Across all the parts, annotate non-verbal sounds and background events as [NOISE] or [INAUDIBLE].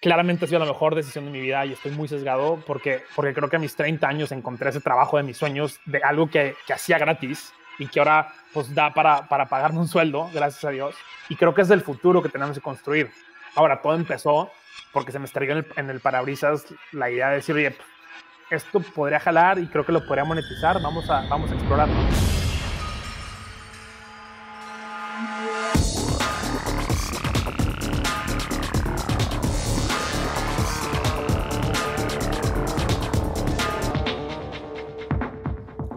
claramente ha sido la mejor decisión de mi vida y estoy muy sesgado porque, porque creo que a mis 30 años encontré ese trabajo de mis sueños, de algo que, que hacía gratis y que ahora pues da para, para pagarme un sueldo, gracias a Dios. Y creo que es el futuro que tenemos que construir. Ahora, todo empezó porque se me estrelló en el, en el parabrisas la idea de decir, oye, esto podría jalar y creo que lo podría monetizar, vamos a, vamos a explorarlo.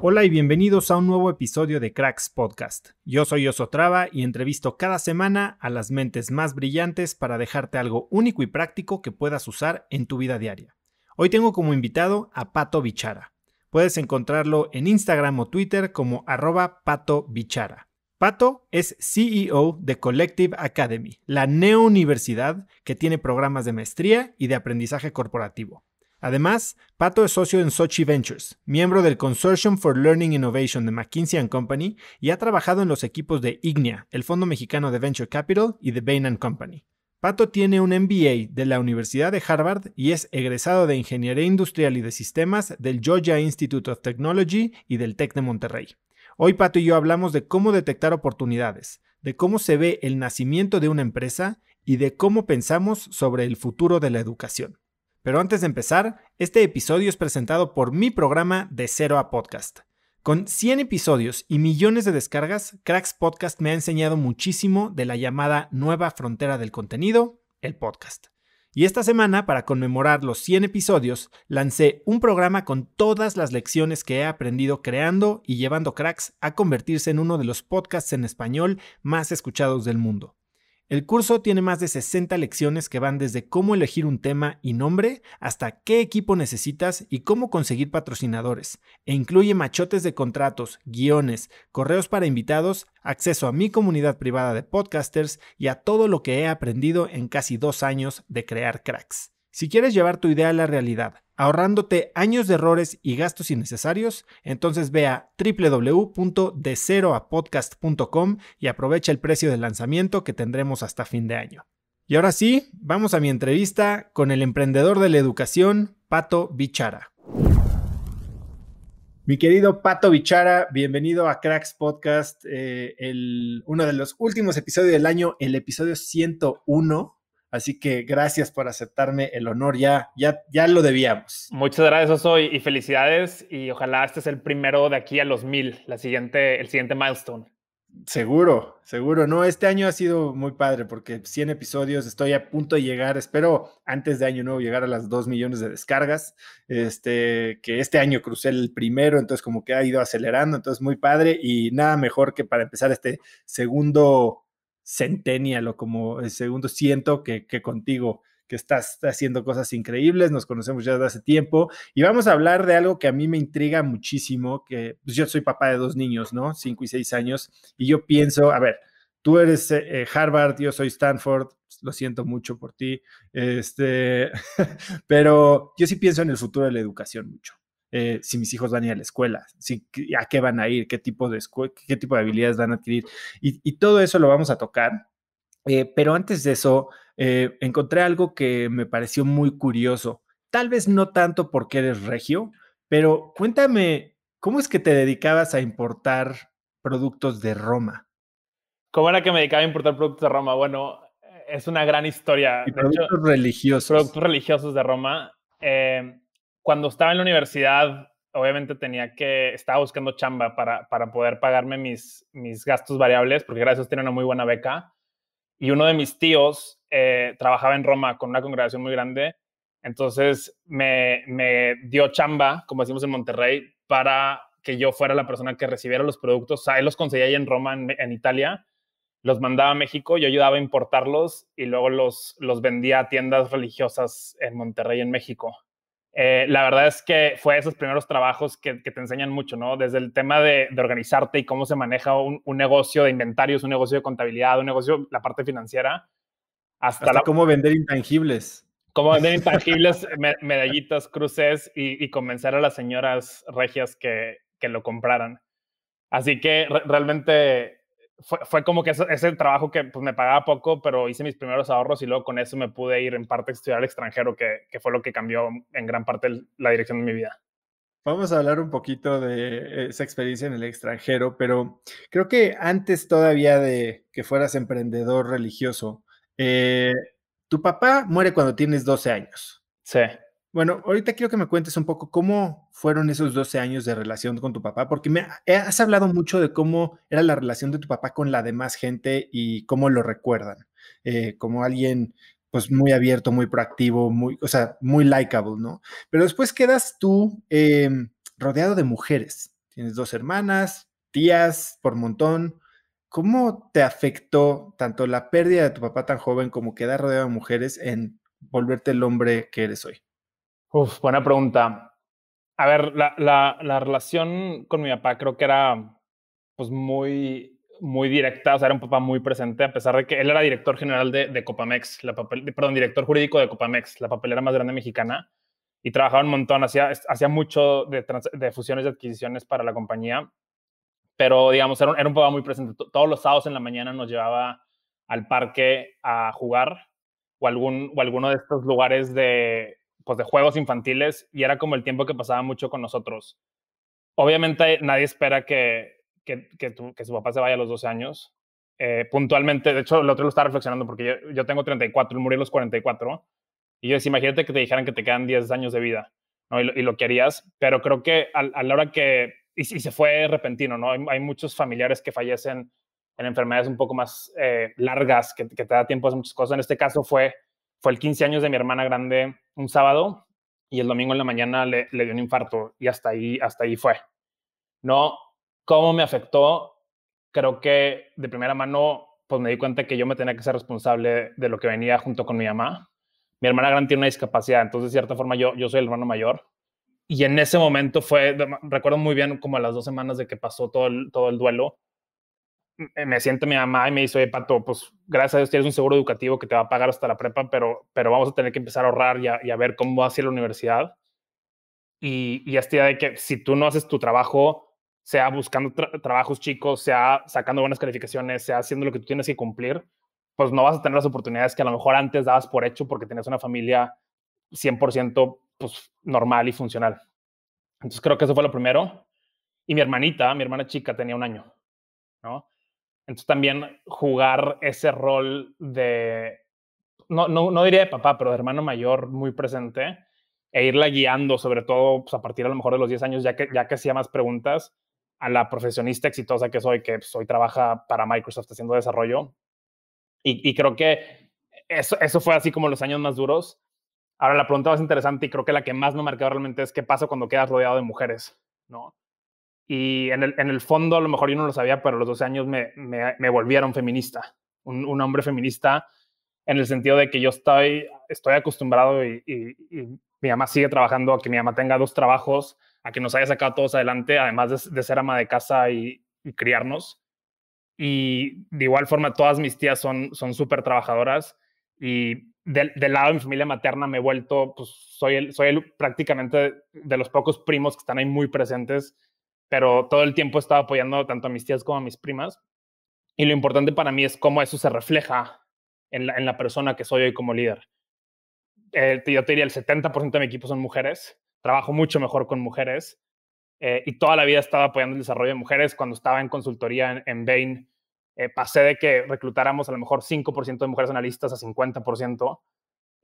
Hola y bienvenidos a un nuevo episodio de Cracks Podcast. Yo soy Osotrava y entrevisto cada semana a las mentes más brillantes para dejarte algo único y práctico que puedas usar en tu vida diaria. Hoy tengo como invitado a Pato Bichara. Puedes encontrarlo en Instagram o Twitter como arroba Pato Bichara. Pato es CEO de Collective Academy, la neouniversidad que tiene programas de maestría y de aprendizaje corporativo. Además, Pato es socio en Sochi Ventures, miembro del Consortium for Learning Innovation de McKinsey Company y ha trabajado en los equipos de Ignea, el Fondo Mexicano de Venture Capital y de Bain Company. Pato tiene un MBA de la Universidad de Harvard y es egresado de Ingeniería Industrial y de Sistemas del Georgia Institute of Technology y del TEC de Monterrey. Hoy Pato y yo hablamos de cómo detectar oportunidades, de cómo se ve el nacimiento de una empresa y de cómo pensamos sobre el futuro de la educación. Pero antes de empezar, este episodio es presentado por mi programa De Cero a Podcast. Con 100 episodios y millones de descargas, Cracks Podcast me ha enseñado muchísimo de la llamada nueva frontera del contenido, el podcast. Y esta semana, para conmemorar los 100 episodios, lancé un programa con todas las lecciones que he aprendido creando y llevando Cracks a convertirse en uno de los podcasts en español más escuchados del mundo. El curso tiene más de 60 lecciones que van desde cómo elegir un tema y nombre hasta qué equipo necesitas y cómo conseguir patrocinadores, e incluye machotes de contratos, guiones, correos para invitados, acceso a mi comunidad privada de podcasters y a todo lo que he aprendido en casi dos años de crear cracks. Si quieres llevar tu idea a la realidad ahorrándote años de errores y gastos innecesarios, entonces ve a www.deceroapodcast.com y aprovecha el precio de lanzamiento que tendremos hasta fin de año. Y ahora sí, vamos a mi entrevista con el emprendedor de la educación, Pato Bichara. Mi querido Pato Bichara, bienvenido a Cracks Podcast, eh, el, uno de los últimos episodios del año, el episodio 101. Así que gracias por aceptarme el honor, ya, ya, ya lo debíamos. Muchas gracias, Osoy, y felicidades. Y ojalá este es el primero de aquí a los mil, la siguiente, el siguiente milestone. Seguro, seguro. No, este año ha sido muy padre porque 100 episodios, estoy a punto de llegar, espero antes de año nuevo llegar a las 2 millones de descargas, este, que este año crucé el primero, entonces como que ha ido acelerando, entonces muy padre y nada mejor que para empezar este segundo centennial o como el segundo siento que, contigo, que estás haciendo cosas increíbles, nos conocemos ya desde hace tiempo y vamos a hablar de algo que a mí me intriga muchísimo, que pues yo soy papá de dos niños, ¿no? Cinco y seis años, y yo pienso, a ver, tú eres eh, Harvard, yo soy Stanford, lo siento mucho por ti, este, [LAUGHS] pero yo sí pienso en el futuro de la educación mucho. Eh, si mis hijos van a ir a la escuela, a qué van a ir, qué tipo de, qué tipo de habilidades van a adquirir. Y, todo eso lo vamos a tocar. Eh, pero antes de eso, eh, encontré algo que me pareció muy curioso. Tal vez no tanto porque eres regio, pero cuéntame, ¿cómo es que te dedicabas a importar productos de Roma? ¿Cómo era que me dedicaba a importar productos de Roma? Bueno, es una gran historia. productos religiosos. Productos religiosos de Roma. Eh, cuando estaba en la universidad, obviamente tenía que, estaba buscando chamba para, para poder pagarme mis, mis gastos variables, porque gracias a tenía una muy buena beca. Y uno de mis tíos eh, trabajaba en Roma con una congregación muy grande, entonces me, me dio chamba, como decimos en Monterrey, para que yo fuera la persona que recibiera los productos. O sea, él los conseguía ahí en Roma, en, en, Italia, los mandaba a México, yo ayudaba a importarlos y luego los, los vendía a tiendas religiosas en Monterrey, en México. Eh, la verdad es que fue esos primeros trabajos que, te enseñan mucho, ¿no? Desde el tema de, organizarte y cómo se maneja un, negocio de inventarios, un negocio de contabilidad, un negocio, la parte financiera, hasta, cómo vender intangibles. Cómo vender [LAUGHS] intangibles, medallitas, cruces y, convencer a las señoras regias que, lo compraran. Así que realmente fue, como que ese, trabajo que pues, me pagaba poco, pero hice mis primeros ahorros y luego con eso me pude ir en parte a estudiar al extranjero, que, fue lo que cambió en gran parte la dirección de mi vida. Vamos a hablar un poquito de esa experiencia en el extranjero, pero creo que antes todavía de que fueras emprendedor religioso, eh, tu papá muere cuando tienes 12 años. Sí. Bueno, ahorita quiero que me cuentes un poco cómo fueron esos 12 años de relación con tu papá, porque me eh, has hablado mucho de cómo era la relación de tu papá con la demás gente y cómo lo recuerdan, eh, como alguien pues muy abierto, muy proactivo, muy, o sea, muy likable, ¿no? Pero después quedas tú em, rodeado de mujeres, tienes dos hermanas, tías por montón. ¿Cómo te afectó tanto la pérdida de tu papá tan joven como quedar rodeado de mujeres en volverte el hombre que eres hoy? Uf, buena pregunta. A ver, la, la, la, relación con mi papá creo que era pues muy, muy directa, o sea, era un papá muy presente, a pesar de que él era director general de, de Copamex, la papel, perdón, director jurídico de Copamex, la papelera más grande mexicana, y trabajaba un montón, hacía, hacía mucho de, de fusiones y adquisiciones para la compañía, pero digamos, era un, era un papá muy presente. Todos los sábados en la mañana nos llevaba al parque a jugar o, algún, o alguno de estos lugares de pues, de juegos infantiles y era como el tiempo que pasaba mucho con nosotros. Obviamente nadie espera que, que, que, su papá se vaya a los 12 años. Eh, puntualmente, de hecho, el otro lo estaba reflexionando porque yo, yo tengo 34, él murió a los 44. Y yo decía, imagínate que te dijeran que te quedan 10 años de vida, ¿no? Y lo, querías, pero creo que a, la hora que, y, se fue repentino, ¿no? Hay, muchos familiares que fallecen en enfermedades un poco más eh, largas, que, que, te da tiempo a hacer muchas cosas. En este caso fue fue el 15 años de mi hermana grande un sábado y el domingo en la mañana le, le dio un infarto y hasta ahí, hasta ahí fue. ¿No? ¿Cómo me afectó? Creo que de primera mano, pues me di cuenta que yo me tenía que ser responsable de lo que venía junto con mi mamá. Mi hermana grande tiene una discapacidad, entonces de cierta forma yo, yo soy el hermano mayor. Y en ese momento fue, recuerdo muy bien como las dos semanas de que pasó todo todo el duelo, eh, me siente mi mamá y me dice, oye, Pato, pues gracias a Dios tienes un seguro educativo que te va a pagar hasta la prepa, pero, pero vamos a tener que empezar a ahorrar y a, ver cómo va a ser la universidad. Y, esta idea de que si tú no haces tu trabajo, sea buscando trabajos chicos, sea sacando buenas calificaciones, sea haciendo lo que tú tienes que cumplir, pues no vas a tener las oportunidades que a lo mejor antes dabas por hecho porque tenías una familia 100% pues, normal y funcional. Entonces creo que eso fue lo primero. Y mi hermanita, mi hermana chica, tenía un año, ¿no? Entonces también jugar ese rol de, no, no, no diría de papá, pero de hermano mayor muy presente e irla guiando, sobre todo pues, a partir a lo mejor de los 10 años, ya que, ya hacía más preguntas a la profesionista exitosa que soy, que pues, hoy trabaja para Microsoft haciendo desarrollo. Y, y creo que eso, eso fue así como los años más duros. Ahora, la pregunta más interesante y creo que la que más me ha marcado realmente es qué pasa cuando quedas rodeado de mujeres, ¿no? Y en el, en el, fondo, a lo mejor yo no lo sabía, pero a los 12 años me, me, me volvieron feminista, un, un, hombre feminista, en el sentido de que yo estoy, estoy acostumbrado y, y, mi mamá sigue trabajando, a que mi mamá tenga dos trabajos, a que nos haya sacado todos adelante, además de, ser ama de casa y, criarnos. Y de igual forma, todas mis tías son súper son trabajadoras y del, del, lado de mi familia materna me he vuelto, pues soy, el, soy el, prácticamente de los pocos primos que están ahí muy presentes pero todo el tiempo estaba apoyando tanto a mis tías como a mis primas. Y lo importante para mí es cómo eso se refleja en la, persona que soy hoy como líder. Eh, yo te diría, el 70% de mi equipo son mujeres. Trabajo mucho mejor con mujeres. Eh, y toda la vida estaba apoyando el desarrollo de mujeres. Cuando estaba en consultoría en, en Bain, eh, pasé de que reclutáramos a lo mejor 5% de mujeres analistas a 50%.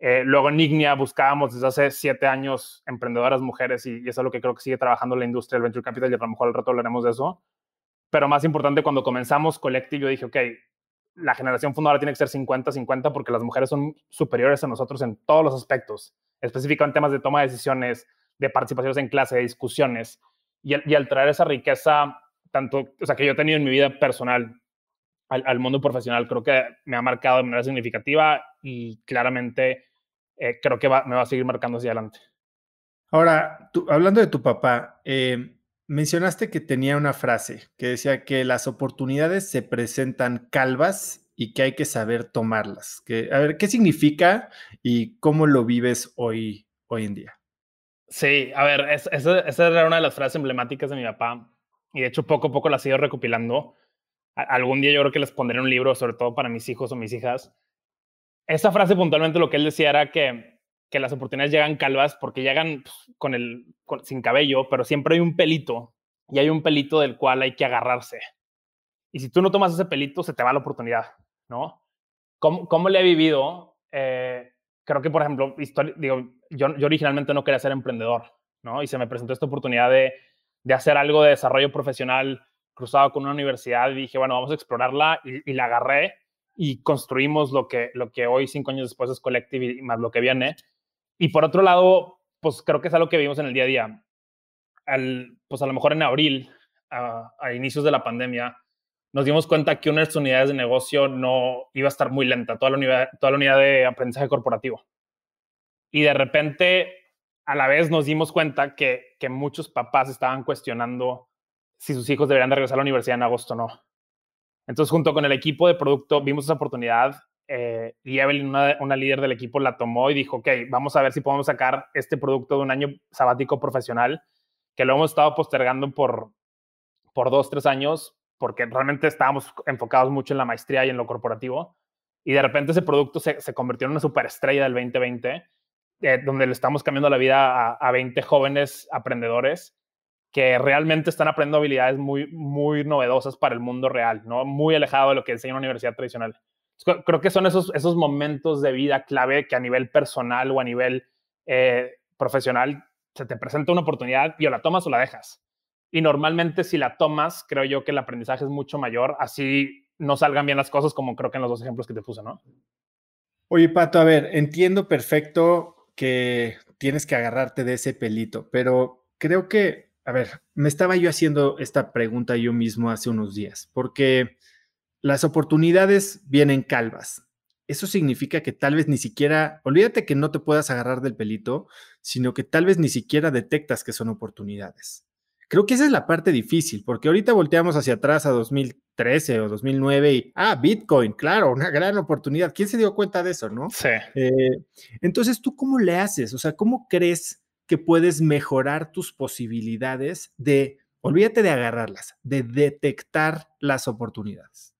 Eh, luego en Ignia buscábamos desde hace siete años emprendedoras mujeres y, eso es lo que creo que sigue trabajando la industria del venture capital y a lo mejor al rato hablaremos de eso. Pero más importante, cuando comenzamos Collective, yo dije, ok, la generación fundadora tiene que ser 50-50 porque las mujeres son superiores a nosotros en todos los aspectos, específicamente en temas de toma de decisiones, de participaciones en clase, de discusiones. Y al, traer esa riqueza, tanto, o sea, que yo he tenido en mi vida personal al mundo profesional, creo que me ha marcado de manera significativa y claramente eh, creo que va, me va a seguir marcando hacia adelante. Ahora, hablando de tu papá, eh, mencionaste que tenía una frase que decía que las oportunidades se presentan calvas y que hay que saber tomarlas. Que, a ver, ¿qué significa y cómo lo vives hoy, hoy en día? Sí, a ver, esa era una de las frases emblemáticas de mi papá y de hecho poco a poco la he ido recopilando. algún día yo creo que les pondré un libro, sobre todo para mis hijos o mis hijas, esa frase puntualmente lo que él decía era que, las oportunidades llegan calvas porque llegan pues, con el, sin cabello, pero siempre hay un pelito y hay un pelito del cual hay que agarrarse. Y si tú no tomas ese pelito, se te va la oportunidad, ¿no? ¿Cómo, cómo le he vivido? Eh, creo que, por ejemplo, yo, originalmente no quería ser emprendedor, ¿no? Y se me presentó esta oportunidad de, de hacer algo de desarrollo profesional cruzado con una universidad y dije, bueno, vamos a explorarla y la agarré y construimos lo que, lo que hoy, cinco años después, es Collective y más lo que viene. Y por otro lado, pues creo que es algo que vivimos en el día a día. Al, pues a lo mejor en abril, a, inicios de la pandemia, nos dimos cuenta que una de las unidades de negocio no iba a estar muy lenta, toda la unidad, toda la unidad de aprendizaje corporativo. Y de repente, a la vez nos dimos cuenta que, que muchos papás estaban cuestionando si sus hijos deberían de regresar a la universidad en agosto o no. Entonces, junto con el equipo de producto, vimos esa oportunidad eh, y Evelyn, una, líder del equipo, la tomó y dijo, ok, vamos a ver si podemos sacar este producto de un año sabático profesional, que lo hemos estado postergando por, por dos, tres años, porque realmente estábamos enfocados mucho en la maestría y en lo corporativo. Y de repente ese producto se, convirtió en una superestrella del 2020, eh, donde le estamos cambiando la vida a, a 20 jóvenes aprendedores que realmente están aprendiendo habilidades muy, muy novedosas para el mundo real, ¿no? Muy alejado de lo que enseña una universidad tradicional. Creo que son esos, esos momentos de vida clave que a nivel personal o a nivel eh, profesional se te presenta una oportunidad y o la tomas o la dejas. Y normalmente si la tomas, creo yo que el aprendizaje es mucho mayor, así no salgan bien las cosas como creo que en los dos ejemplos que te puse, ¿no? Oye, Pato, a ver, entiendo perfecto que tienes que agarrarte de ese pelito, pero creo que a ver, me estaba yo haciendo esta pregunta yo mismo hace unos días, porque las oportunidades vienen calvas. Eso significa que tal vez ni siquiera, olvídate que no te puedas agarrar del pelito, sino que tal vez ni siquiera detectas que son oportunidades. Creo que esa es la parte difícil, porque ahorita volteamos hacia atrás a 2013 o 2009 y, ah, Bitcoin, claro, una gran oportunidad. ¿Quién se dio cuenta de eso, no? Sí. Eh, entonces, ¿tú cómo le haces? O sea, ¿cómo crees que puedes mejorar tus posibilidades de, olvídate de agarrarlas, de detectar las oportunidades.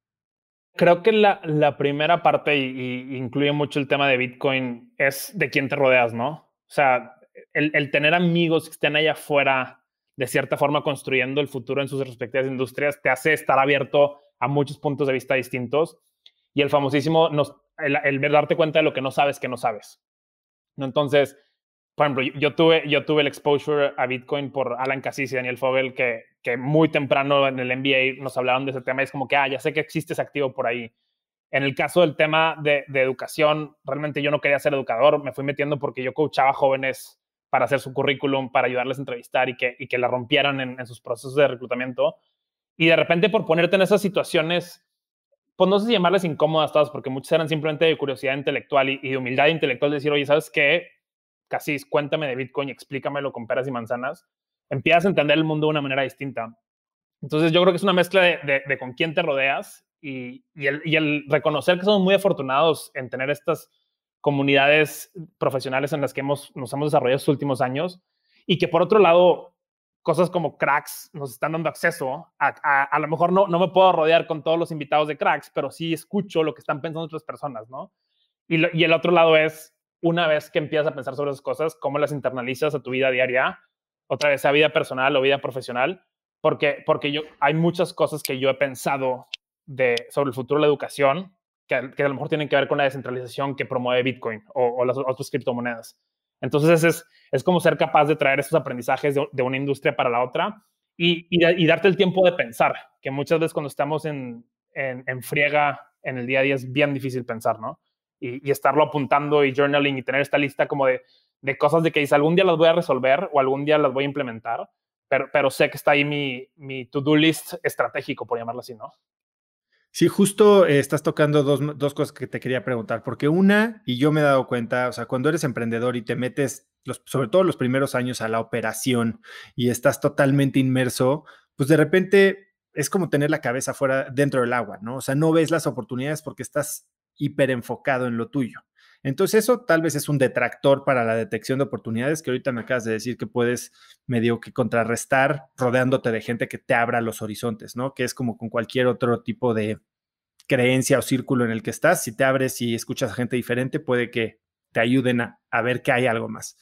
Creo que la, la primera parte, y, incluye mucho el tema de Bitcoin, es de quién te rodeas, ¿no? O sea, el, tener amigos que estén allá afuera, de cierta forma construyendo el futuro en sus respectivas industrias, te hace estar abierto a muchos puntos de vista distintos. Y el famosísimo, nos, el, el, darte cuenta de lo que no sabes que no sabes. Entonces, por ejemplo, yo tuve, yo tuve el exposure a Bitcoin por Alan Cassis y Daniel Fogel, que, que muy temprano en el NBA nos hablaron de ese tema y es como que, ah, ya sé que existe ese activo por ahí. En el caso del tema de, educación, realmente yo no quería ser educador, me fui metiendo porque yo coachaba jóvenes para hacer su currículum, para ayudarles a entrevistar y que, y que la rompieran en, sus procesos de reclutamiento. Y de repente por ponerte en esas situaciones, pues no sé si llamarles incómodas todas, porque muchas eran simplemente de curiosidad intelectual y, y de humildad intelectual, de decir, oye, ¿sabes qué? casi cuéntame de Bitcoin, explícamelo con peras y manzanas, empiezas a entender el mundo de una manera distinta. Entonces yo creo que es una mezcla de, con quién te rodeas y, el, reconocer que somos muy afortunados en tener estas comunidades profesionales en las que hemos, nos hemos desarrollado estos últimos años y que por otro lado cosas como cracks nos están dando acceso. A, a, lo mejor no, no me puedo rodear con todos los invitados de cracks, pero sí escucho lo que están pensando otras personas, ¿no? y el otro lado es, una vez que empiezas a pensar sobre esas cosas, cómo las internalizas a tu vida diaria, otra vez sea vida personal o vida profesional, porque, porque yo, hay muchas cosas que yo he pensado sobre el futuro de la educación que, que a lo mejor tienen que ver con la descentralización que promueve Bitcoin o, las otras criptomonedas. Entonces es, como ser capaz de traer esos aprendizajes de, una industria para la otra y, darte el tiempo de pensar, que muchas veces cuando estamos en, en friega en el día a día es bien difícil pensar, ¿no? y, estarlo apuntando y journaling y tener esta lista como de, cosas de que dices, algún día las voy a resolver o algún día las voy a implementar, pero, pero sé que está ahí mi, mi to-do list estratégico, por llamarlo así, ¿no? Sí, justo eh, estás tocando dos, dos, cosas que te quería preguntar, porque una, y yo me he dado cuenta, o sea, cuando eres emprendedor y te metes, sobre todo los primeros años, a la operación y estás totalmente inmerso, pues de repente es como tener la cabeza fuera dentro del agua, ¿no? O sea, no ves las oportunidades porque estás hiperenfocado en lo tuyo. Entonces eso tal vez es un detractor para la detección de oportunidades que ahorita me acabas de decir que puedes medio que contrarrestar rodeándote de gente que te abra los horizontes, ¿no? Que es como con cualquier otro tipo de creencia o círculo en el que estás. Si te abres y escuchas a gente diferente, puede que te ayuden a, a ver que hay algo más.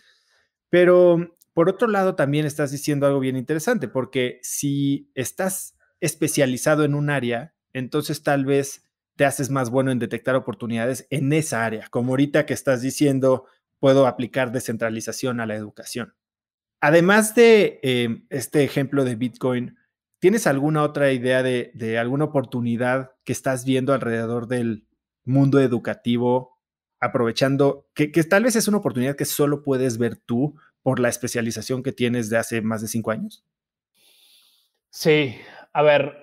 Pero por otro lado, también estás diciendo algo bien interesante, porque si estás especializado en un área, entonces tal vez te haces más bueno en detectar oportunidades en esa área, como ahorita que estás diciendo, puedo aplicar descentralización a la educación. Además de em, este ejemplo de Bitcoin, ¿tienes alguna otra idea de, alguna oportunidad que estás viendo alrededor del mundo educativo, aprovechando que, que tal vez es una oportunidad que solo puedes ver tú por la especialización que tienes de hace más de cinco años? Sí, a ver,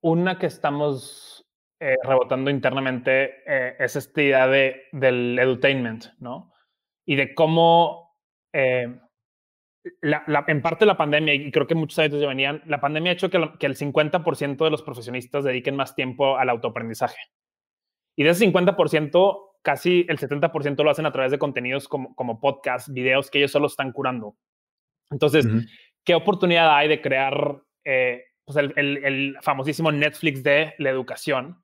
una que estamos eh, rebotando internamente eh, esa es esta idea de, del edutainment, ¿no? Y de cómo, eh, la, en parte la pandemia, y creo que muchos años ya venían, la pandemia ha hecho que, que el 50% de los profesionistas dediquen más tiempo al autoaprendizaje. Y de ese 50%, casi el 70% lo hacen a través de contenidos como, como podcasts, videos que ellos solo están curando. Entonces, ¿qué oportunidad hay de crear pues, el, famosísimo Netflix de la educación?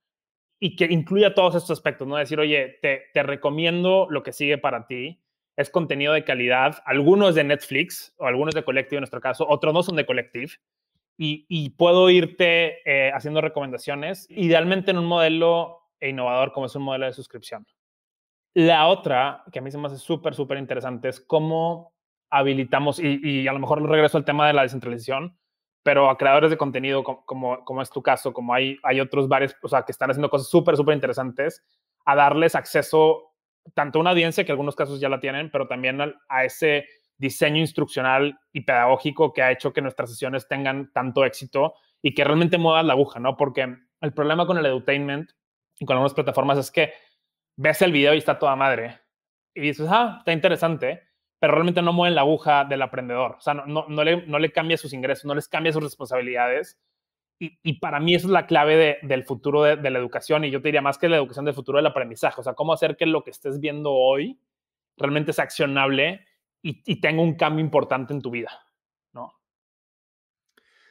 y que incluya todos estos aspectos, ¿no? Decir, oye, te, te recomiendo lo que sigue para ti, es contenido de calidad, algunos de Netflix o algunos de Colectivo, en nuestro caso, otros no son de Collective, y, y puedo irte eh, haciendo recomendaciones, idealmente en un modelo innovador como es un modelo de suscripción. La otra, que a mí se me hace súper, súper interesante, es cómo habilitamos, y, y, a lo mejor regreso al tema de la descentralización, pero a creadores de contenido, como, como, es tu caso, como hay, hay otros varios, o sea, que están haciendo cosas súper, súper interesantes, a darles acceso tanto a una audiencia, que en algunos casos ya la tienen, pero también a, ese diseño instruccional y pedagógico que ha hecho que nuestras sesiones tengan tanto éxito y que realmente muevan la aguja, ¿no? Porque el problema con el edutainment y con algunas plataformas es que ves el video y está toda madre y dices, ah, está interesante, pero realmente no mueven la aguja del aprendedor. O sea, no, no, le, no cambia sus ingresos, no les cambia sus responsabilidades. Y, para mí eso es la clave del futuro de, la educación. Y yo te diría más que la educación del futuro del aprendizaje. O sea, cómo hacer que lo que estés viendo hoy realmente es accionable y, y tenga un cambio importante en tu vida. ¿no?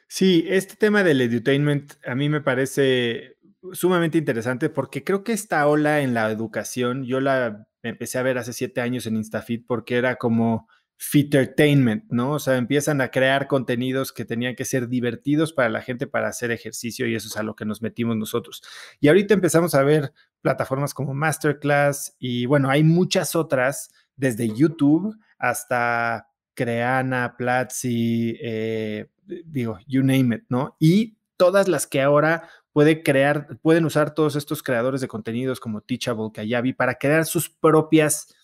Sí, este tema del edutainment a mí me parece sumamente interesante porque creo que esta ola en la educación, yo la empecé a ver hace siete años en InstaFit porque era como entertainment ¿no? O sea, empiezan a crear contenidos que tenían que ser divertidos para la gente para hacer ejercicio y eso es a lo que nos metimos nosotros. Y ahorita empezamos a ver plataformas como Masterclass y bueno, hay muchas otras, desde YouTube hasta Creana, Platzi, eh, digo, you name it, ¿no? Y todas las que ahora puede crear, pueden usar todos estos creadores de contenidos como Teachable, Kayabi, para crear sus propias,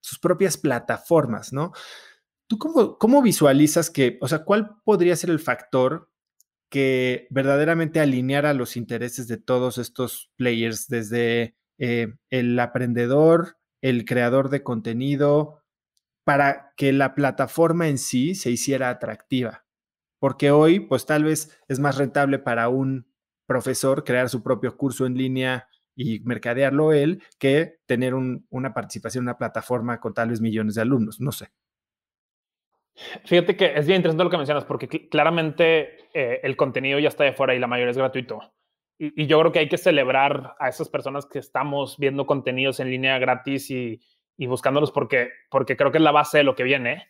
sus propias plataformas, ¿no? ¿Tú cómo, cómo visualizas que, o sea, cuál podría ser el factor que verdaderamente alineara los intereses de todos estos players, desde eh, el aprendedor, el creador de contenido, para que la plataforma en sí se hiciera atractiva? Porque hoy, pues tal vez es más rentable para un profesor crear su propio curso en línea y mercadearlo él que tener una participación en una plataforma con tal vez millones de alumnos, no sé. Fíjate que es bien interesante lo que mencionas porque claramente eh, el contenido ya está de fuera y la mayoría es gratuito. Y, yo creo que hay que celebrar a esas personas que estamos viendo contenidos en línea gratis y, buscándolos porque, porque creo que es la base de lo que viene.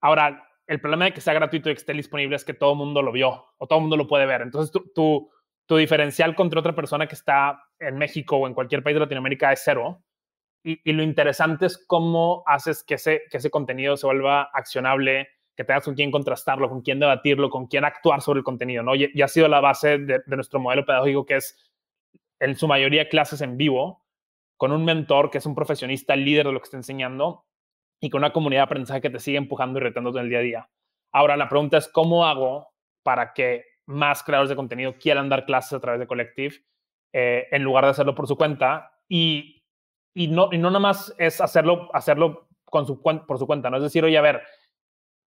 Ahora, el problema de que sea gratuito y que esté disponible es que todo el mundo lo vio o todo el mundo lo puede ver. Entonces, tú tu diferencial contra otra persona que está en México o en cualquier país de Latinoamérica es cero. Y, lo interesante es cómo haces que ese, que ese contenido se vuelva accionable, que tengas con quién contrastarlo, con quién debatirlo, con quién actuar sobre el contenido, ¿no? Y, ha sido la base de, nuestro modelo pedagógico, que es en su mayoría clases en vivo, con un mentor que es un profesionista líder de lo que está enseñando y con una comunidad de aprendizaje que te sigue empujando y retándote en el día a día. Ahora, la pregunta es, ¿cómo hago para que más creadores de contenido quieran dar clases a través de Collective eh, en lugar de hacerlo por su cuenta. Y, no, y no nada más es hacerlo, hacerlo por su cuenta, ¿no? Es decir, oye, a ver,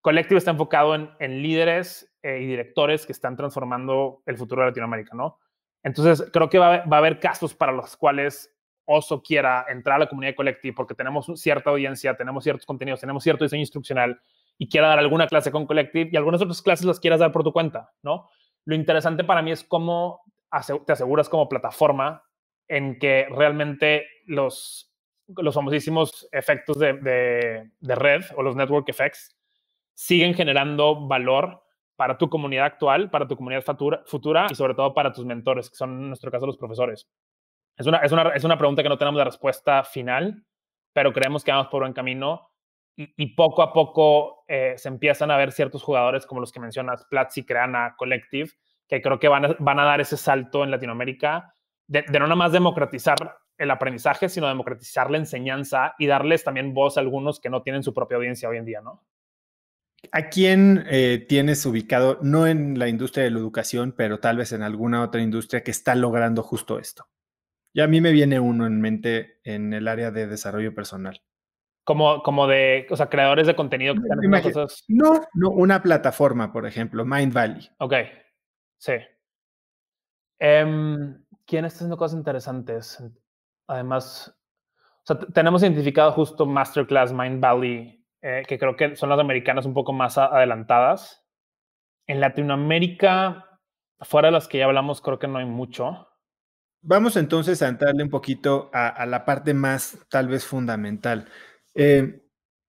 Collective está enfocado en, en líderes eh, y directores que están transformando el futuro de Latinoamérica, ¿no? Entonces, creo que va, va a haber casos para los cuales Oso quiera entrar a la comunidad de Collective porque tenemos cierta audiencia, tenemos ciertos contenidos, tenemos cierto diseño instruccional y quiera dar alguna clase con Collective y algunas otras clases las quieras dar por tu cuenta, ¿no? Lo interesante para mí es cómo te aseguras como plataforma en que realmente los, los famosísimos efectos de, de, red o los network effects siguen generando valor para tu comunidad actual, para tu comunidad futura, y sobre todo para tus mentores, que son en nuestro caso los profesores. Es una, es una pregunta que no tenemos la respuesta final, pero creemos que vamos por buen camino y, poco a poco eh, se empiezan a ver ciertos jugadores como los que mencionas, Platzi, Creana, Collective, que creo que van a, dar ese salto en Latinoamérica de, no nada más democratizar el aprendizaje, sino democratizar la enseñanza y darles también voz a algunos que no tienen su propia audiencia hoy en día, ¿no? ¿A quién eh, tienes ubicado, no en la industria de la educación, pero tal vez en alguna otra industria que está logrando justo esto? Y a mí me viene uno en mente en el área de desarrollo personal. Como, como de, o sea, creadores de contenido que cosas. No, no, una plataforma, por ejemplo, Mind Valley. Ok, sí. Em, ¿Quién está haciendo cosas interesantes? Además, sea, tenemos identificado justo Masterclass, Mind Valley, eh, que creo que son las americanas un poco más adelantadas. En Latinoamérica, fuera de las que ya hablamos, creo que no hay mucho. Vamos entonces a entrarle un poquito a, a la parte más tal vez fundamental. Eh,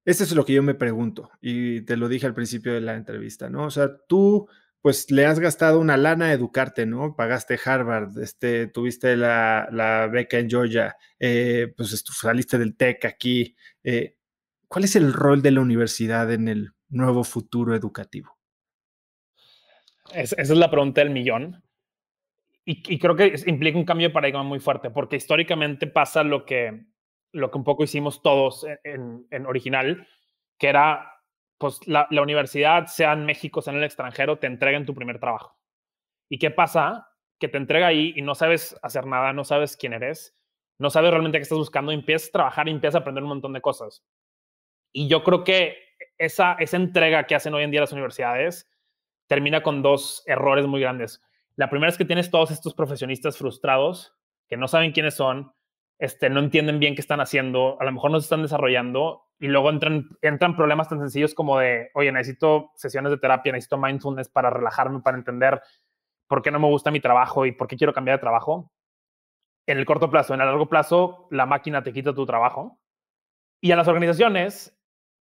eso es lo que yo me pregunto y te lo dije al principio de la entrevista, ¿no? O sea, tú pues le has gastado una lana a educarte, ¿no? Pagaste Harvard, este, tuviste la, beca en Georgia, eh, pues saliste del TEC aquí. Eh, ¿Cuál es el rol de la universidad en el nuevo futuro educativo? esa es la pregunta del millón. Y, y creo que implica un cambio de paradigma muy fuerte, porque históricamente pasa lo que lo que un poco hicimos todos e-, en, original, que era, pues la, universidad, sea en México, sea en el extranjero, te entrega en tu primer trabajo. ¿Y qué pasa? Que te entrega ahí y no sabes hacer nada, no sabes quién eres, no sabes realmente qué estás buscando, empiezas a trabajar empiezas a aprender un montón de cosas. Y yo creo que esa, esa entrega que hacen hoy en día las universidades termina con dos errores muy grandes. La primera es que tienes todos estos profesionistas frustrados que no saben quiénes son, este, no entienden bien qué están haciendo, a lo mejor no se están desarrollando y luego entran, entran problemas tan sencillos como de, oye, necesito sesiones de terapia, necesito mindfulness para relajarme, para entender por qué no me gusta mi trabajo y por qué quiero cambiar de trabajo. En el corto plazo, en el largo plazo, la máquina te quita tu trabajo. Y a las organizaciones,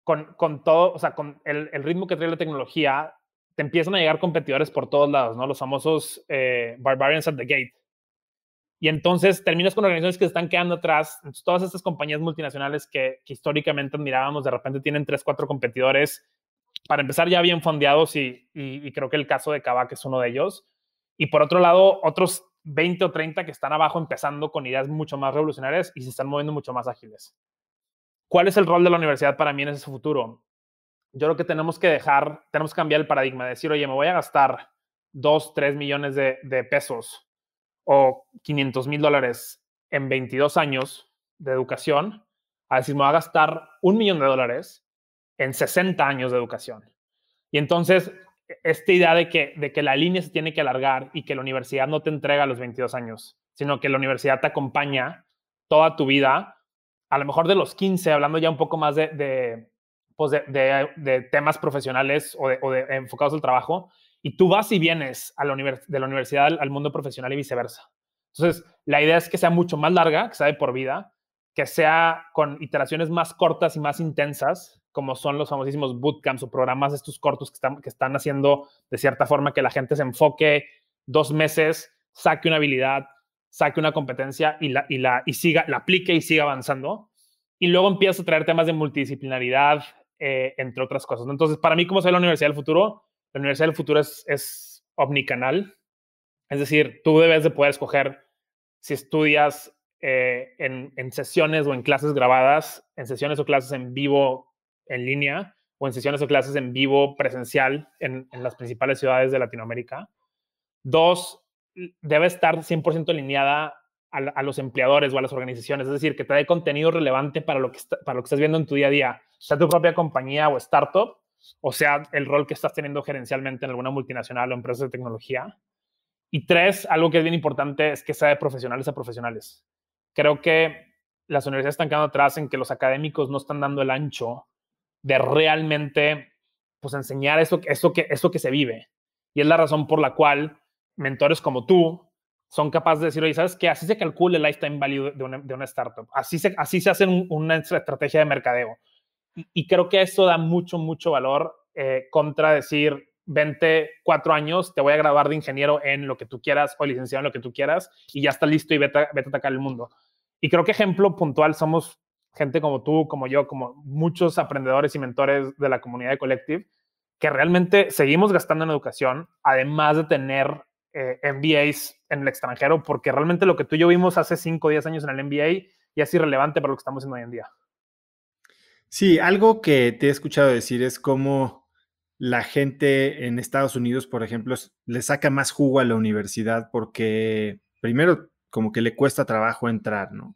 con, todo, o sea, con el, ritmo que trae la tecnología, te empiezan a llegar competidores por todos lados, ¿no? Los famosos eh, barbarians at the gate y entonces terminas con organizaciones que se están quedando atrás. todas estas compañías multinacionales que, históricamente admirábamos, de repente tienen tres, cuatro competidores, para empezar ya bien fondeados y, creo que el caso de Kavak es uno de ellos. Y por otro lado, otros 20 o 30 que están abajo empezando con ideas mucho más revolucionarias y se están moviendo mucho más ágiles. ¿Cuál es el rol de la universidad para mí en ese futuro? Yo creo que tenemos que dejar, tenemos que cambiar el paradigma, decir, oye, me voy a gastar 2, 3 millones de pesos o 500 mil dólares en 22 años de educación, a decir, me va a gastar un millón de dólares en 60 años de educación. Y entonces, e, esta idea de que, de que la línea se tiene que alargar y que la universidad no te entrega a los 22 años, sino que la universidad te acompaña toda tu vida, a lo mejor de los 15, hablando ya un poco más de, de, pues, temas profesionales o, o enfocados al trabajo, y tú vas y vienes de la universidad al, mundo profesional y viceversa. Entonces, la idea es que sea mucho más larga, que sea de por vida, que sea con iteraciones más cortas y más intensas, como son los famosísimos bootcamps o programas estos cortos que están, que están haciendo de cierta forma que la gente se enfoque dos meses, saque una habilidad, saque una competencia y la, la, y siga, la aplique y siga avanzando. Y luego empieza a traer temas de multidisciplinaridad, eh, entre otras cosas. Entonces, para mí, como soy la Universidad del Futuro, la Universidad del Futuro es, omnicanal, es decir, tú debes de poder escoger si estudias eh, en, sesiones o en clases grabadas, en sesiones o clases en vivo en línea, o en sesiones o clases en vivo presencial en, las principales ciudades de Latinoamérica. Dos, debe estar 100% alineada a, los empleadores o a las organizaciones, es decir, que te dé contenido relevante para lo, que para lo que estás viendo en tu día a día, sea tu propia compañía o startup, o sea, el rol que estás teniendo gerencialmente en alguna multinacional o empresa de tecnología. Y tres, algo que es bien importante es que sea de profesionales a profesionales. Creo que las universidades están quedando atrás en que los académicos no están dando el ancho de realmente pues enseñar eso, eso, que, eso que se vive. Y es la razón por la cual mentores como tú son capaces de decir, oye, ¿sabes qué? Así se calcula el lifetime value de una, de una startup. Así se, así se hace una estrategia de mercadeo y creo que eso da mucho, mucho valor eh, contra decir, vente cuatro años, te voy a graduar de ingeniero en lo que tú quieras o licenciado en lo que tú quieras y ya está listo y vete, a, atacar el mundo. Y creo que ejemplo puntual somos gente como tú, como yo, como muchos aprendedores y mentores de la comunidad de Collective, que realmente seguimos gastando en educación, además de tener eh, MBAs en el extranjero, porque realmente lo que tú y yo vimos hace 5 o 10 años en el MBA ya es irrelevante para lo que estamos haciendo hoy en día. Sí, algo que te he escuchado decir es cómo la gente en Estados Unidos, por ejemplo, le saca más jugo a la universidad porque primero como que le cuesta trabajo entrar, ¿no?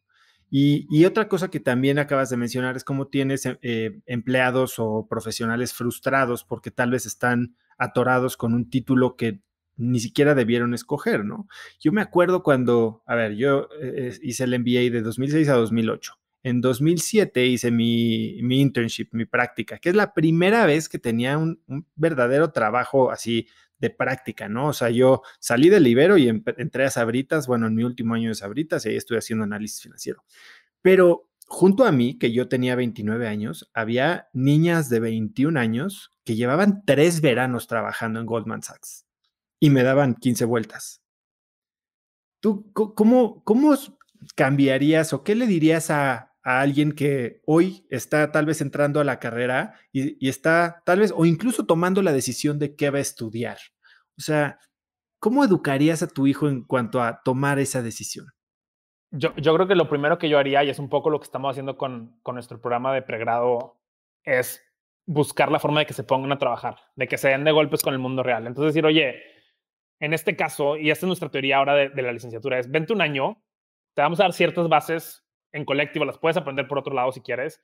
Y, otra cosa que también acabas de mencionar es cómo tienes eh, eh, empleados o profesionales frustrados porque tal vez están atorados con un título que ni siquiera debieron escoger, ¿no? Yo me acuerdo cuando, a ver, yo eh, hice el MBA de 2006 a 2008 en 2007 hice mi, internship, mi práctica, que es la primera vez que tenía un, verdadero trabajo así de práctica, ¿no? O sea, yo salí del Ibero y entré a Sabritas, bueno, en mi último año de Sabritas, y ahí estuve haciendo análisis financiero. Pero junto a mí, que yo tenía 29 años, había niñas de 21 años que llevaban tres veranos trabajando en Goldman Sachs y me daban 15 vueltas. ¿Tú cómo, cómo cambiarías o qué le dirías a a alguien que hoy está tal vez entrando a la carrera y, está tal vez o incluso tomando la decisión de qué va a estudiar? O sea, ¿cómo educarías a tu hijo en cuanto a tomar esa decisión? Yo, yo creo que lo primero que yo haría, y es un poco lo que estamos haciendo con, nuestro programa de pregrado, es buscar la forma de que se pongan a trabajar, de que se den de golpes con el mundo real. Entonces decir, oye, en este caso, y esta es nuestra teoría ahora de, de la licenciatura, es vente un año, te vamos a dar ciertas bases en colectivo, las puedes aprender por otro lado si quieres,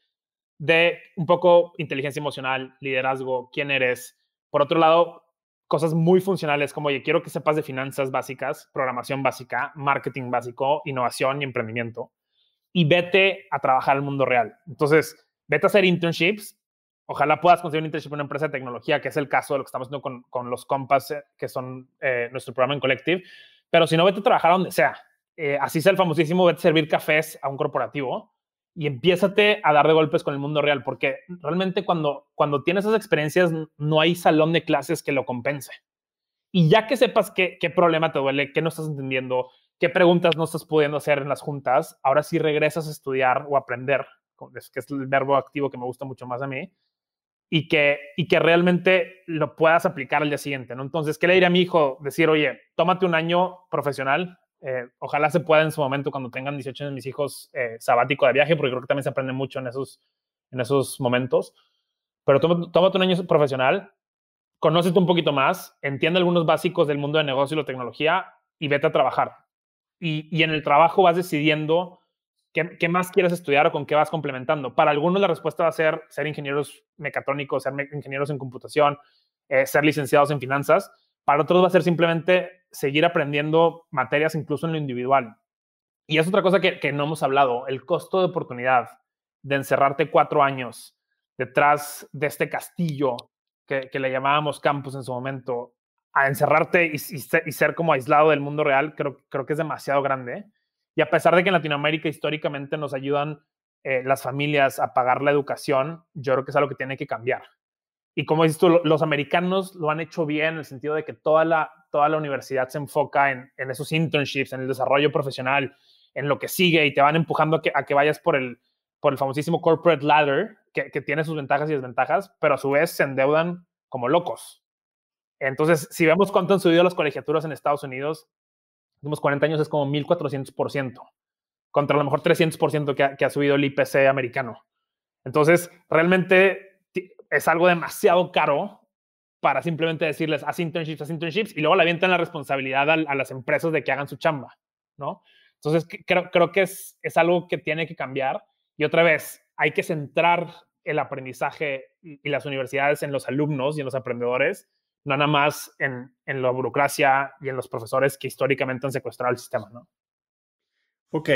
de un poco inteligencia emocional, liderazgo, quién eres. Por otro lado, cosas muy funcionales como, oye, quiero que sepas de finanzas básicas, programación básica, marketing básico, innovación y emprendimiento. Y vete a trabajar al mundo real. Entonces, vete a hacer internships. Ojalá puedas conseguir un internship en una empresa de tecnología, que es el caso de lo que estamos haciendo con, los compas, eh, que son eh, nuestro programa en colectivo Pero si no, vete a trabajar donde sea. Eh, así es el famosísimo vete servir cafés a un corporativo y empiézate a dar de golpes con el mundo real, porque realmente cuando, cuando tienes esas experiencias no hay salón de clases que lo compense. Y ya que sepas qué, qué problema te duele, qué no estás entendiendo, qué preguntas no estás pudiendo hacer en las juntas, ahora sí regresas a estudiar o aprender, que es el verbo activo que me gusta mucho más a mí, y que, y que realmente lo puedas aplicar al día siguiente, ¿no? Entonces, ¿qué le diría a mi hijo? Decir, oye, tómate un año profesional, eh, ojalá se pueda en su momento, cuando tengan 18 años mis hijos, eh, sabático de viaje, porque creo que también se aprende mucho en esos, en esos momentos. Pero tómate un año profesional, conócete un poquito más, entiende algunos básicos del mundo de negocio y la tecnología y vete a trabajar. Y, en el trabajo vas decidiendo qué, más quieres estudiar o con qué vas complementando. Para algunos la respuesta va a ser ser ingenieros mecatrónicos, ser ingenieros en computación, eh, ser licenciados en finanzas para otros va a ser simplemente seguir aprendiendo materias incluso en lo individual. Y es otra cosa que, no hemos hablado, el costo de oportunidad de encerrarte cuatro años detrás de este castillo que, le llamábamos campus en su momento, a encerrarte y, ser como aislado del mundo real, creo, creo que es demasiado grande. Y a pesar de que en Latinoamérica históricamente nos ayudan eh, las familias a pagar la educación, yo creo que es algo que tiene que cambiar y como dices tú, los americanos lo han hecho bien en el sentido de que toda la, toda la universidad se enfoca en, en esos internships, en el desarrollo profesional, en lo que sigue y te van empujando a que, a que vayas por el, por el famosísimo corporate ladder, que, que, tiene sus ventajas y desventajas, pero a su vez se endeudan como locos. Entonces, si vemos cuánto han subido las colegiaturas en Estados Unidos, en los 40 años es como 1.400%, contra lo mejor 300% que que ha subido el IPC americano. Entonces, realmente es algo demasiado caro para simplemente decirles, haz internships, haz internships, y luego le avientan la responsabilidad a, las empresas de que hagan su chamba, ¿no? Entonces, creo, creo que es, algo que tiene que cambiar. Y otra vez, hay que centrar el aprendizaje y, las universidades en los alumnos y en los aprendedores, no nada más en, en, la burocracia y en los profesores que históricamente han secuestrado el sistema, ¿no? Ok,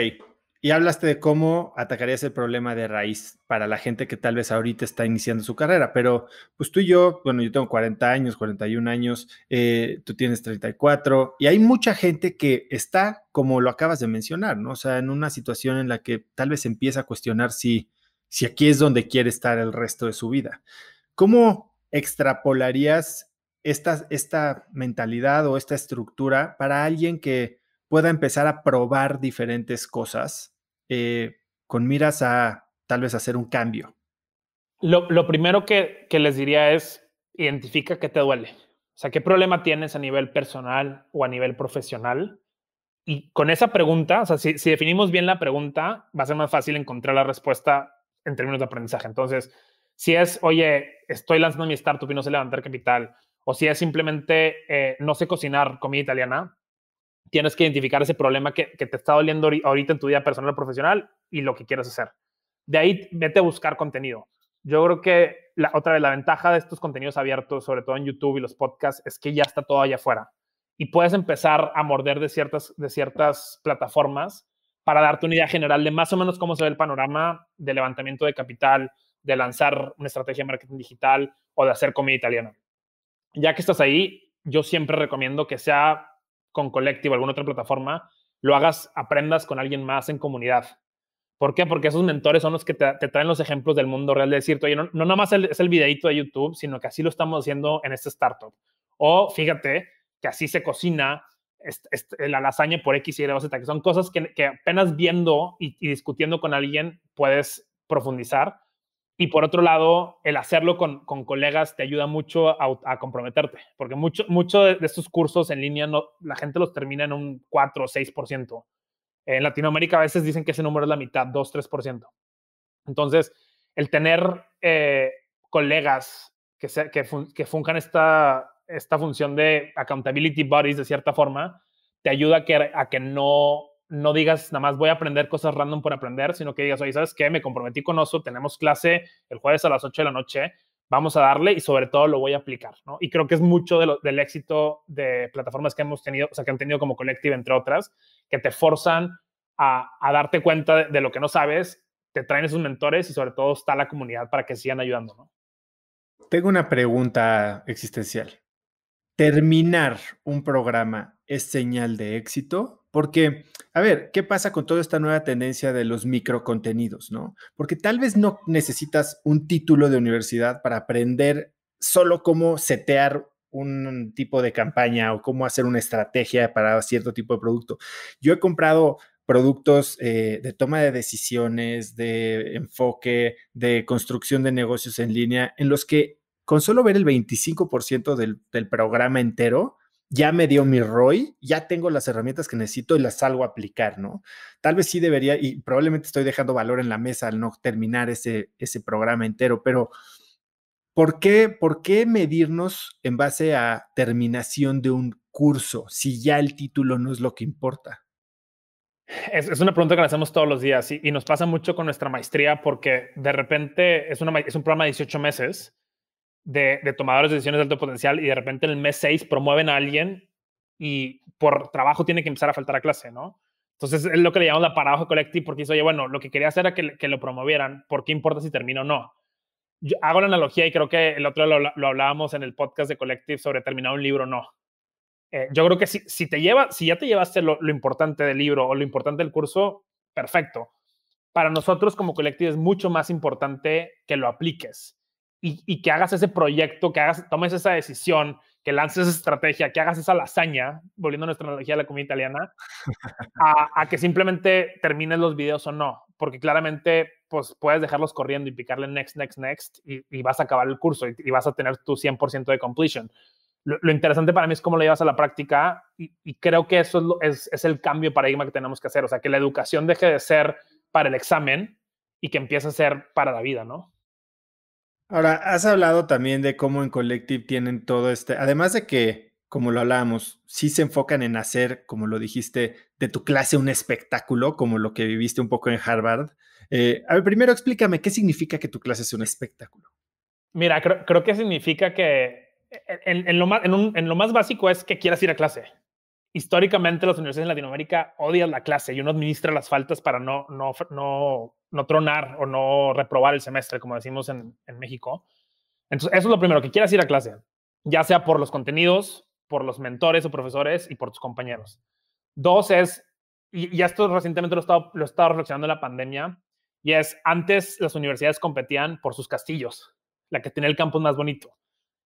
y hablaste de cómo atacarías el problema de raíz para la gente que tal vez ahorita está iniciando su carrera, pero pues tú y yo, bueno, yo tengo 40 años, 41 años, eh, tú tienes 34, y hay mucha gente que está, como lo acabas de mencionar, ¿no? O sea, en una situación en la que tal vez empieza a cuestionar si, si aquí es donde quiere estar el resto de su vida. ¿Cómo extrapolarías esta mentalidad o esta estructura para alguien que pueda empezar a probar diferentes cosas eh, con miras a tal vez hacer un cambio? Lo, primero que, les diría es, identifica qué te duele. O sea, qué problema tienes a nivel personal o a nivel profesional. Y con esa pregunta, o sea, si, definimos bien la pregunta, va a ser más fácil encontrar la respuesta en términos de aprendizaje. Entonces, si es, oye, estoy lanzando mi startup y no sé levantar capital, o si es simplemente eh, no sé cocinar comida italiana, tienes que identificar ese problema que, te está doliendo ahorita en tu vida personal o profesional y lo que quieres hacer. De ahí, vete a buscar contenido. Yo creo que la, otra de la ventaja de estos contenidos abiertos, sobre todo en YouTube y los podcasts, es que ya está todo allá afuera y puedes empezar a morder de ciertas, de ciertas plataformas para darte una idea general de más o menos cómo se ve el panorama de levantamiento de capital, de lanzar una estrategia de marketing digital o de hacer comida italiana. Ya que estás ahí, yo siempre recomiendo que sea con Collective o alguna otra plataforma, lo hagas, aprendas con alguien más en comunidad. ¿Por qué? Porque esos mentores son los que te, traen los ejemplos del mundo real de decirte, oye, no, no nada más es el videito de YouTube, sino que así lo estamos haciendo en este startup. O fíjate que así se cocina la lasaña por X, Y, Z, que son cosas que, que apenas viendo y discutiendo con alguien puedes profundizar y por otro lado, el hacerlo con, con colegas te ayuda mucho a, comprometerte, porque muchos de estos cursos en línea no, la gente los termina en un 4 o 6%. En Latinoamérica a veces dicen que ese número es la mitad, 2, 3%. Entonces, el tener eh, colegas que, que, que funjan esta, esta función de accountability bodies de cierta forma, te ayuda a que, a que no no digas nada más voy a aprender cosas random por aprender, sino que digas, oye, ¿sabes qué? Me comprometí con Oso, tenemos clase el jueves a las 8 de la noche, vamos a darle y sobre todo lo voy a aplicar, ¿no? Y creo que es mucho del éxito de plataformas que hemos tenido, o sea, que han tenido como Collective, entre otras, que te forzan a, darte cuenta de, lo que no sabes, te traen esos mentores y sobre todo está la comunidad para que sigan ayudando, ¿no? Tengo una pregunta existencial. Terminar un programa es señal de éxito? Porque, a ver, ¿qué pasa con toda esta nueva tendencia de los microcontenidos, no? Porque tal vez no necesitas un título de universidad para aprender solo cómo setear un tipo de campaña o cómo hacer una estrategia para cierto tipo de producto. Yo he comprado productos eh, de toma de decisiones, de enfoque, de construcción de negocios en línea, en los que con solo ver el 25% del programa entero, ya me dio mi ROI, ya tengo las herramientas que necesito y las salgo a aplicar, ¿no? Tal vez sí debería, y probablemente estoy dejando valor en la mesa al no terminar ese, ese programa entero, pero ¿por qué, ¿por qué medirnos en base a terminación de un curso si ya el título no es lo que importa? Es, una pregunta que hacemos todos los días y, nos pasa mucho con nuestra maestría porque de repente es, una, es un programa de 18 meses de, tomadores de decisiones de alto potencial y de repente en el mes 6 promueven a alguien y por trabajo tiene que empezar a faltar a clase, ¿no? Entonces es lo que le llamamos la paradoja collective porque dice, oye, bueno, lo que quería hacer era que, lo promovieran, ¿por qué importa si termino o no? hago la analogía y creo que el otro lo, lo hablábamos en el podcast de Collective sobre terminar un libro o no. Eh, yo creo que si, te lleva, si ya te llevaste lo, lo, importante del libro o lo importante del curso, perfecto. Para nosotros como Collective es mucho más importante que lo apliques y, que hagas ese proyecto, que hagas, tomes esa decisión, que lances esa estrategia, que hagas esa lasaña, volviendo a nuestra analogía de la comida italiana, [LAUGHS] a, que simplemente termines los videos o no, porque claramente pues puedes dejarlos corriendo y picarle next, next, next y, vas a acabar el curso y, vas a tener tu 100% de completion. Lo, interesante para mí es cómo lo llevas a la práctica y, creo que eso es, es el cambio de paradigma que tenemos que hacer, o sea, que la educación deje de ser para el examen y que empiece a ser para la vida, ¿no? Ahora, has hablado también de cómo en Collective tienen todo este, además de que, como lo hablábamos, sí se enfocan en hacer, como lo dijiste, de tu clase un espectáculo, como lo que viviste un poco en Harvard. Eh, a ver, primero explícame, ¿qué significa que tu clase sea un espectáculo? Mira, creo, que significa que eh, en, lo más, básico es que quieras ir a clase históricamente las universidades en Latinoamérica odian la clase y uno administra las faltas para no, no, tronar o no reprobar el semestre, como decimos en, México. Entonces, eso es lo primero, que quieras ir a clase, ya sea por los contenidos, por los mentores o profesores y por tus compañeros. Dos es, y, esto recientemente lo he, estado, lo he estado reflexionando en la pandemia, y es, antes las universidades competían por sus castillos, la que tenía el campus más bonito.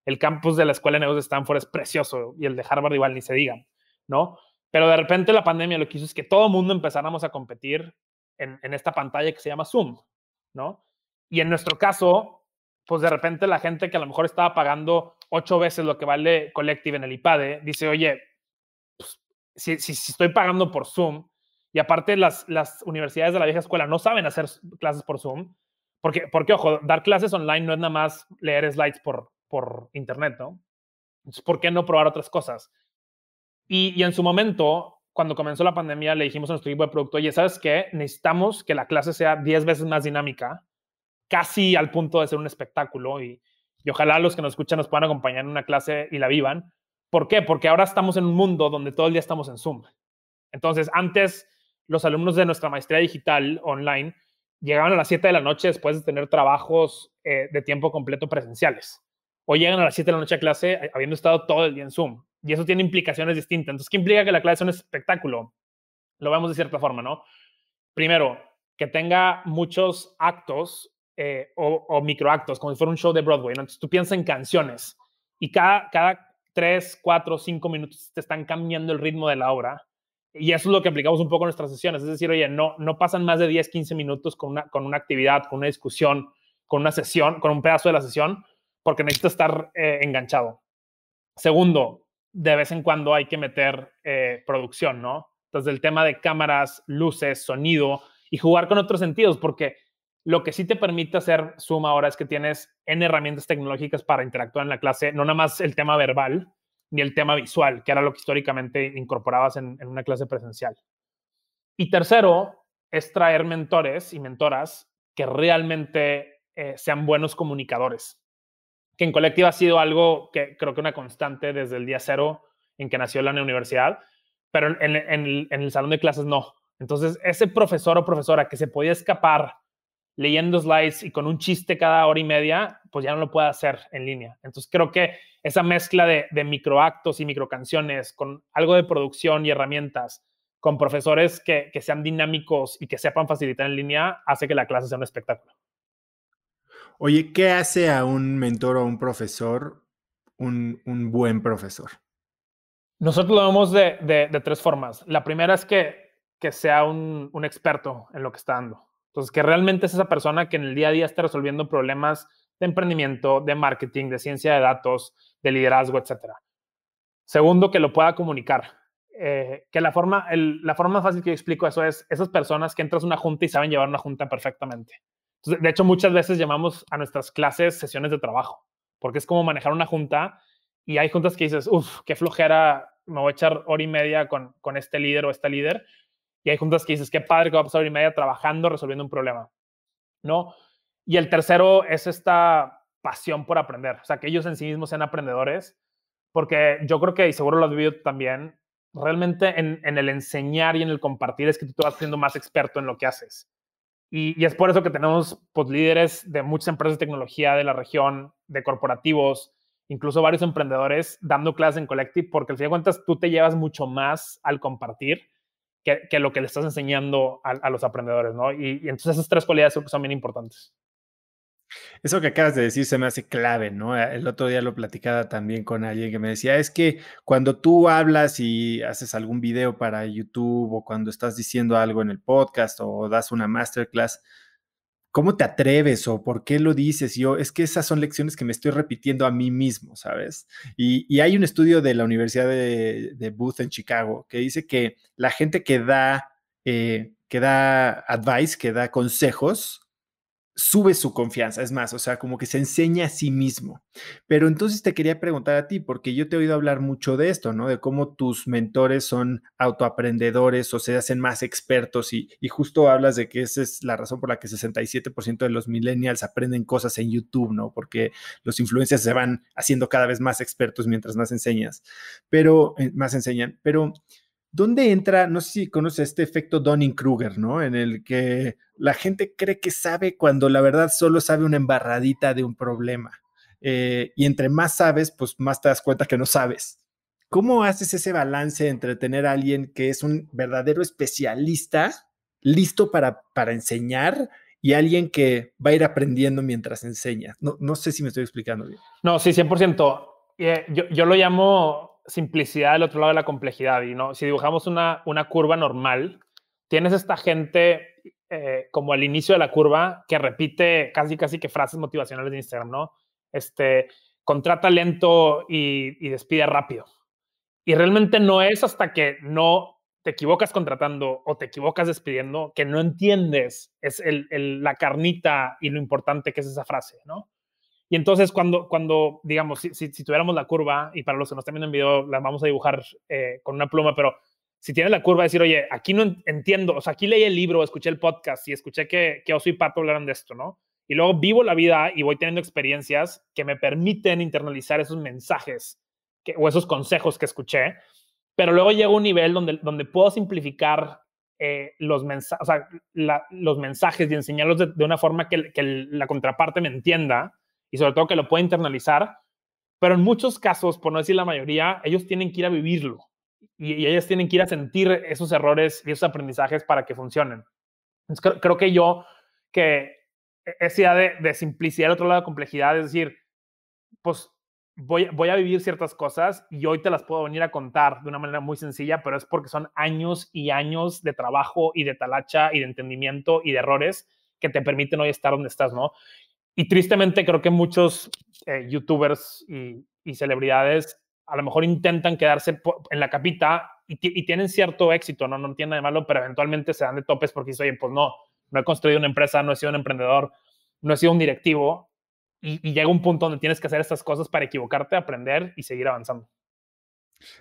El campus de la Escuela de Negocios de Stanford es precioso y el de Harvard igual ni se diga ¿no? Pero de repente la pandemia lo que hizo es que todo el mundo empezáramos a competir en, esta pantalla que se llama Zoom, ¿no? Y en nuestro caso, pues de repente la gente que a lo mejor estaba pagando ocho veces lo que vale Collective en el iPad, dice, oye, pues, si, estoy pagando por Zoom, y aparte las, universidades de la vieja escuela no saben hacer clases por Zoom, porque, porque ojo, dar clases online no es nada más leer slides por, por internet, ¿no? Entonces, ¿por qué no probar otras cosas? Y, en su momento, cuando comenzó la pandemia, le dijimos a nuestro equipo de producto, oye, ¿sabes qué? Necesitamos que la clase sea 10 veces más dinámica, casi al punto de ser un espectáculo y, ojalá los que nos escuchan nos puedan acompañar en una clase y la vivan. ¿Por qué? Porque ahora estamos en un mundo donde todo el día estamos en Zoom. Entonces, antes los alumnos de nuestra maestría digital online llegaban a las 7 de la noche después de tener trabajos eh, de tiempo completo presenciales. O llegan a las 7 de la noche a clase habiendo estado todo el día en Zoom y eso tiene implicaciones distintas. Entonces, ¿qué implica que la clase es un espectáculo? Lo vemos de cierta forma, ¿no? Primero, que tenga muchos actos eh, o, microactos, como si fuera un show de Broadway, ¿no? Entonces, tú piensas en canciones y cada, cada tres, cuatro, cinco minutos te están cambiando el ritmo de la obra. Y eso es lo que aplicamos un poco en nuestras sesiones. Es decir, oye, no, no pasan más de 10, 15 minutos con una, con una actividad, con una discusión, con una sesión, con un pedazo de la sesión, porque necesitas estar eh, enganchado. Segundo, de vez en cuando hay que meter eh, producción, ¿no? Entonces, el tema de cámaras, luces, sonido y jugar con otros sentidos, porque lo que sí te permite hacer suma ahora es que tienes N herramientas tecnológicas para interactuar en la clase, no nada más el tema verbal ni el tema visual, que era lo que históricamente incorporabas en, una clase presencial. Y tercero, es traer mentores y mentoras que realmente eh, sean buenos comunicadores que en colectiva ha sido algo que creo que una constante desde el día cero en que nació la universidad, pero en, el salón de clases no. Entonces, ese profesor o profesora que se podía escapar leyendo slides y con un chiste cada hora y media, pues ya no lo puede hacer en línea. Entonces creo que esa mezcla de, microactos y microcanciones con algo de producción y herramientas, con profesores que sean dinámicos y que sepan facilitar en línea, hace que la clase sea un espectáculo. Oye, ¿qué hace a un mentor o a un profesor un, buen profesor? Nosotros lo vemos de, tres formas. La primera es que, sea un, experto en lo que está dando. Entonces, que realmente es esa persona que en el día a día está resolviendo problemas de emprendimiento, de marketing, de ciencia de datos, de liderazgo, etcétera. Segundo, que lo pueda comunicar. Eh, que la forma, la forma fácil que yo explico eso es esas personas que entras a una junta y saben llevar una junta perfectamente de hecho, muchas veces llamamos a nuestras clases sesiones de trabajo, porque es como manejar una junta y hay juntas que dices, uff, qué flojera, me voy a echar hora y media con, con este líder o esta líder. Y hay juntas que dices, qué padre que va a pasar hora y media trabajando, resolviendo un problema, ¿no? Y el tercero es esta pasión por aprender, o sea, que ellos en sí mismos sean aprendedores, porque yo creo que, y seguro lo has vivido también, realmente en, en el enseñar y en el compartir es que tú te vas siendo más experto en lo que haces. Y, es por eso que tenemos pues, líderes de muchas empresas de tecnología de la región, de corporativos, incluso varios emprendedores dando clases en Collective, porque al fin cuentas tú te llevas mucho más al compartir que, que lo que le estás enseñando a, los aprendedores, ¿no? Y, y, entonces esas tres cualidades son bien importantes. Eso que acabas de decir se me hace clave, ¿no? Eh, el otro día lo platicaba también con alguien que me decía, es que cuando tú hablas y haces algún video para YouTube o cuando estás diciendo algo en el podcast o das una masterclass, ¿cómo te atreves o por qué lo dices? yo, es que esas son lecciones que me estoy repitiendo a mí mismo, ¿sabes? Y, hay un estudio de la Universidad de, Booth en Chicago que dice que la gente que da, eh, que da advice, que da consejos, sube su confianza, es más, o sea, como que se enseña a sí mismo. Pero entonces te quería preguntar a ti, porque yo te he oído hablar mucho de esto, ¿no? De cómo tus mentores son autoaprendedores o se hacen más expertos y, justo hablas de que esa es la razón por la que 67% de los millennials aprenden cosas en YouTube, ¿no? Porque los influencers se van haciendo cada vez más expertos mientras más enseñas, pero eh, más enseñan, pero... ¿Dónde entra, no sé si conoce este efecto Donning-Kruger, ¿no? En el que la gente cree que sabe cuando la verdad solo sabe una embarradita de un problema. Eh, y entre más sabes, pues más te das cuenta que no sabes. ¿Cómo haces ese balance entre tener a alguien que es un verdadero especialista, listo para, para enseñar, y alguien que va a ir aprendiendo mientras enseña? No, no sé si me estoy explicando bien. No, sí, 100%. Eh, yo, yo lo llamo simplicidad del otro lado de la complejidad. Y no, si dibujamos una, una curva normal, tienes esta gente eh, como al inicio de la curva que repite casi, casi que frases motivacionales de Instagram, ¿no? Este, contrata lento y, y despide rápido. Y realmente no es hasta que no te equivocas contratando o te equivocas despidiendo que no entiendes es el, el, la carnita y lo importante que es esa frase, ¿no? Y entonces cuando, cuando digamos, si, si, tuviéramos la curva, y para los que nos están viendo en video, la vamos a dibujar eh, con una pluma, pero si tienes la curva, decir, oye, aquí no entiendo, o sea, aquí leí el libro, escuché el podcast y escuché que, que Oso y Pato hablaron de esto, ¿no? Y luego vivo la vida y voy teniendo experiencias que me permiten internalizar esos mensajes que, o esos consejos que escuché, pero luego llego a un nivel donde, donde puedo simplificar eh, los, mensajes los mensajes y enseñarlos de, una forma que, que la contraparte me entienda y sobre todo que lo puede internalizar, pero en muchos casos, por no decir la mayoría, ellos tienen que ir a vivirlo y, ellos tienen que ir a sentir esos errores y esos aprendizajes para que funcionen. creo, que yo, que esa idea de, de simplicidad al otro lado de complejidad, es decir, pues Voy, voy, a vivir ciertas cosas y hoy te las puedo venir a contar de una manera muy sencilla, pero es porque son años y años de trabajo y de talacha y de entendimiento y de errores que te permiten hoy estar donde estás, ¿no? Y tristemente creo que muchos eh, youtubers y, celebridades a lo mejor intentan quedarse en la capita y, tienen cierto éxito, ¿no? No tiene nada de malo, pero eventualmente se dan de topes porque dicen, oye, pues no, no he construido una empresa, no he sido un emprendedor, no he sido un directivo. y llega un punto donde tienes que hacer estas cosas para equivocarte, aprender y seguir avanzando.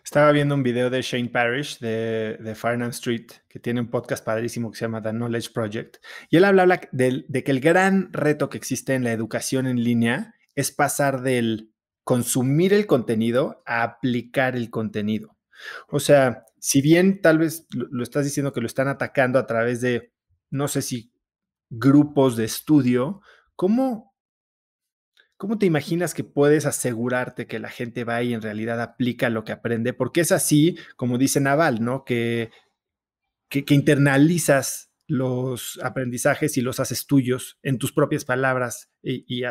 Estaba viendo un video de Shane Parrish de, de Farnham Street, que tiene un podcast padrísimo que se llama The Knowledge Project. Y él habla, de, que el gran reto que existe en la educación en línea es pasar del consumir el contenido a aplicar el contenido. O sea, si bien tal vez lo estás diciendo que lo están atacando a través de, no sé si grupos de estudio, ¿cómo ¿Cómo te imaginas que puedes asegurarte que la gente va y en realidad aplica lo que aprende? Porque es así, como dice Naval, ¿no? Que, que, internalizas los aprendizajes y los haces tuyos en tus propias palabras y,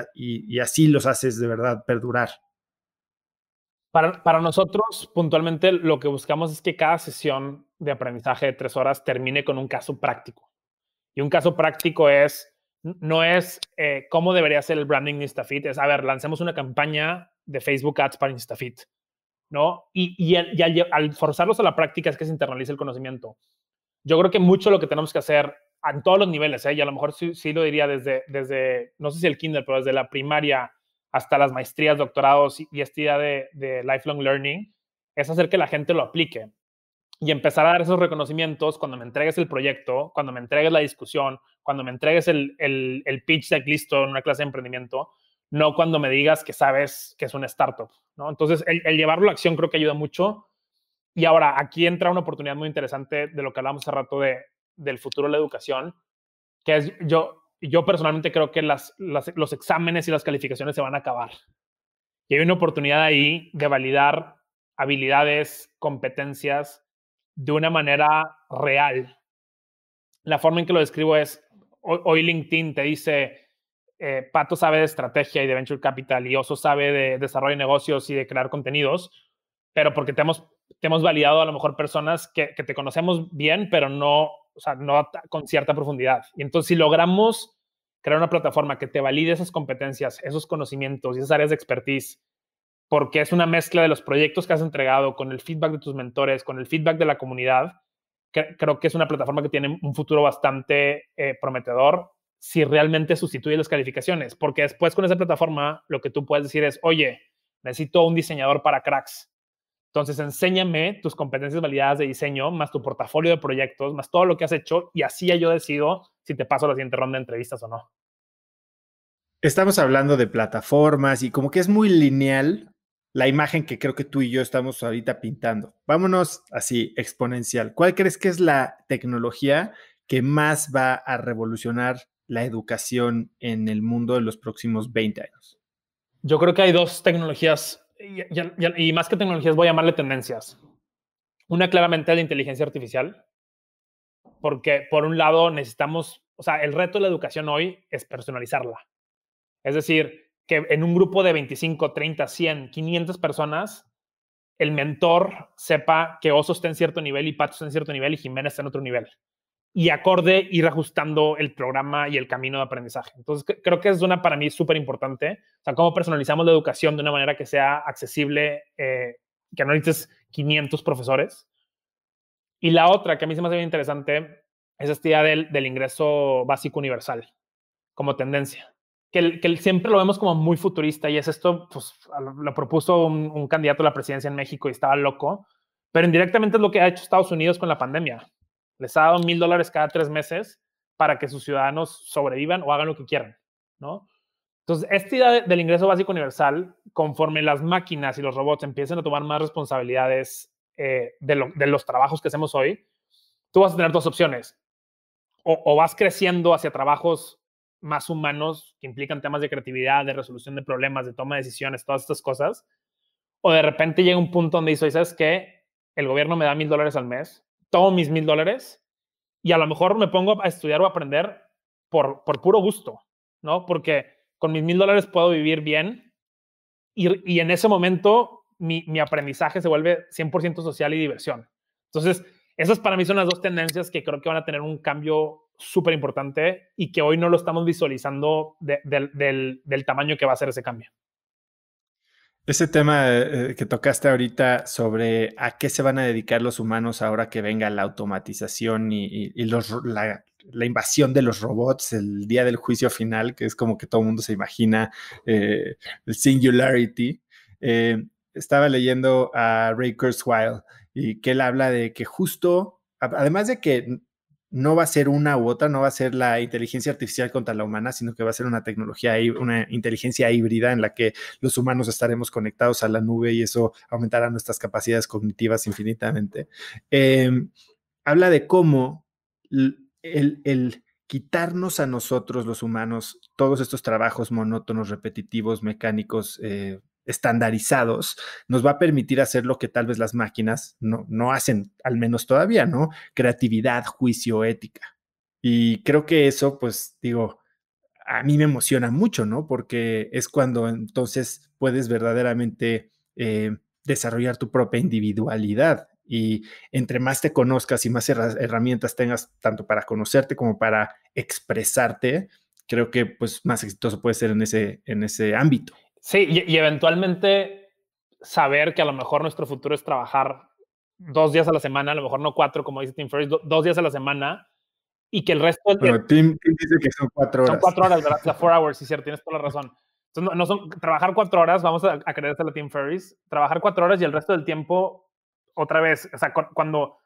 así los haces de verdad perdurar. Para, para, nosotros, puntualmente, lo que buscamos es que cada sesión de aprendizaje de tres horas termine con un caso práctico. Y un caso práctico es no es eh, cómo debería ser el branding de InstaFit, es, a ver, lancemos una campaña de Facebook Ads para InstaFit, ¿no? Y, al, forzarlos a la práctica es que se internalice el conocimiento. Yo creo que mucho lo que tenemos que hacer en todos los niveles, ¿eh? y a lo mejor sí, lo diría desde, desde, no sé si el kinder, pero desde la primaria hasta las maestrías, doctorados y, y de lifelong learning, es hacer que la gente lo aplique y empezar a dar esos reconocimientos cuando me entregues el proyecto, cuando me entregues la discusión, cuando me entregues el, el, el pitch de listo en una clase de emprendimiento, no cuando me digas que sabes que es una startup, ¿no? Entonces, el, llevarlo a acción creo que ayuda mucho. Y ahora, aquí entra una oportunidad muy interesante de lo que hablamos hace rato de, del futuro de la educación, que es, yo, yo personalmente creo que los exámenes y las calificaciones se van a acabar. Y hay una oportunidad ahí de validar habilidades, competencias, de una manera real. La forma en que lo describo es, hoy LinkedIn te dice, eh, Pato sabe de estrategia y de venture capital y Oso sabe de desarrollo de negocios y de crear contenidos, pero porque te hemos, validado a lo mejor personas que, que te conocemos bien, pero no, o sea, no con cierta profundidad. Y entonces si logramos crear una plataforma que te valide esas competencias, esos conocimientos y esas áreas de expertise porque es una mezcla de los proyectos que has entregado con el feedback de tus mentores, con el feedback de la comunidad. creo que es una plataforma que tiene un futuro bastante eh, prometedor si realmente sustituye las calificaciones, porque después con esa plataforma lo que tú puedes decir es, oye, necesito un diseñador para cracks. Entonces, enséñame tus competencias validadas de diseño, más tu portafolio de proyectos, más todo lo que has hecho, y así yo decido si te paso la siguiente ronda de entrevistas o no. Estamos hablando de plataformas y como que es muy lineal la imagen que creo que tú y yo estamos ahorita pintando. Vámonos así, exponencial. ¿Cuál crees que es la tecnología que más va a revolucionar la educación en el mundo en los próximos 20 años? Yo creo que hay dos tecnologías, y, más que tecnologías voy a llamarle tendencias. Una claramente es la inteligencia artificial, porque por un lado necesitamos, o sea, el reto de la educación hoy es personalizarla. Es decir, que en un grupo de 25, 30, 100, 500 personas, el mentor sepa que Oso está en cierto nivel y patos en cierto nivel y Jiménez está en otro nivel. Y acorde ir ajustando el programa y el camino de aprendizaje. Entonces, creo que es una para mí súper importante. O sea, cómo personalizamos la educación de una manera que sea accesible, eh, que no necesites 500 profesores. Y la otra que a mí se me hace bien interesante es esta idea del ingreso básico universal como tendencia que, siempre lo vemos como muy futurista y es esto, pues lo propuso un, candidato a la presidencia en México y estaba loco, pero indirectamente es lo que ha hecho Estados Unidos con la pandemia. Les ha dado mil dólares cada tres meses para que sus ciudadanos sobrevivan o hagan lo que quieran, ¿no? Entonces, esta idea del ingreso básico universal, conforme las máquinas y los robots empiecen a tomar más responsabilidades eh, de, los trabajos que hacemos hoy, tú vas a tener dos opciones. o vas creciendo hacia trabajos más humanos que implican temas de creatividad, de resolución de problemas, de toma de decisiones, todas estas cosas. O de repente llega un punto donde dices, ¿sabes qué? El gobierno me da mil dólares al mes, tomo mis mil dólares y a lo mejor me pongo a estudiar o a aprender por, por puro gusto, ¿no? Porque con mis mil dólares puedo vivir bien y, en ese momento mi, mi aprendizaje se vuelve 100% social y diversión. Entonces, esas para mí son las dos tendencias que creo que van a tener un cambio súper importante y que hoy no lo estamos visualizando del, tamaño que va a ser ese cambio. Ese tema eh, eh, que tocaste ahorita sobre a qué se van a dedicar los humanos ahora que venga la automatización y, la, invasión de los robots, el día del juicio final, que es como que todo el mundo se imagina eh, el singularity. estaba leyendo a Ray Kurzweil y que él habla de que justo, además de que no va a ser una u otra, no va a ser la inteligencia artificial contra la humana, sino que va a ser una tecnología, una inteligencia híbrida en la que los humanos estaremos conectados a la nube y eso aumentará nuestras capacidades cognitivas infinitamente. Em, habla de cómo el, quitarnos a nosotros los humanos todos estos trabajos monótonos, repetitivos, mecánicos, eh, estandarizados, nos va a permitir hacer lo que tal vez las máquinas no, no hacen, al menos todavía, ¿no? Creatividad, juicio, ética. Y creo que eso, pues digo, a mí me emociona mucho, ¿no? Porque es cuando entonces puedes verdaderamente eh, desarrollar tu propia individualidad. Y entre más te conozcas y más herramientas tengas, tanto para conocerte como para expresarte, creo que pues más exitoso puede ser en ese, en ese ámbito. Sí, y, eventualmente saber que a lo mejor nuestro futuro es trabajar dos días a la semana, a lo mejor no cuatro, como dice Tim Ferriss, dos días a la semana y que el resto del Pero Tim, dice que son cuatro horas. Son cuatro horas, ¿verdad? La [LAUGHS] four hours, sí, cierto, tienes toda la razón. no, son, trabajar cuatro horas, vamos a, a creerse a Tim Ferriss, trabajar cuatro horas y el resto del tiempo, otra vez, o sea, cuando,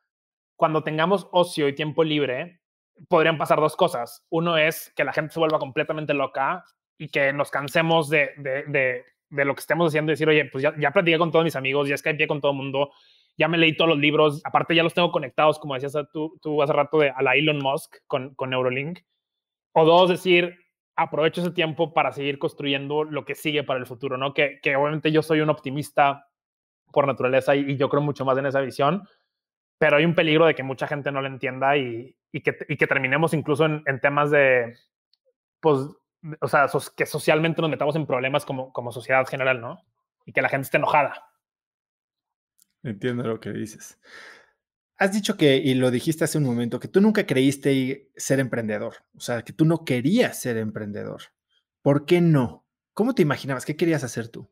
cuando tengamos ocio y tiempo libre, podrían pasar dos cosas. Uno es que la gente se vuelva completamente loca y que nos cansemos de, lo que estemos haciendo y decir, oye, pues ya, ya con todos mis amigos, ya skypeé con todo el mundo, ya me leí todos los libros, aparte ya los tengo conectados, como decías tú, tú hace rato, de, a la Elon Musk con, con Neurolink. O dos, decir, aprovecho ese tiempo para seguir construyendo lo que sigue para el futuro, ¿no? Que, obviamente yo soy un optimista por naturaleza y, yo creo mucho más en esa visión, pero hay un peligro de que mucha gente no lo entienda y, y, que, que, terminemos incluso en, en temas de, pues, o sea, que socialmente nos metamos en problemas como, como sociedad general, ¿no? Y que la gente esté enojada. Entiendo lo que dices. Has dicho que, y lo dijiste hace un momento, que tú nunca creíste ser emprendedor, o sea, que tú no querías ser emprendedor. ¿Por qué no? ¿Cómo te imaginabas? ¿Qué querías hacer tú?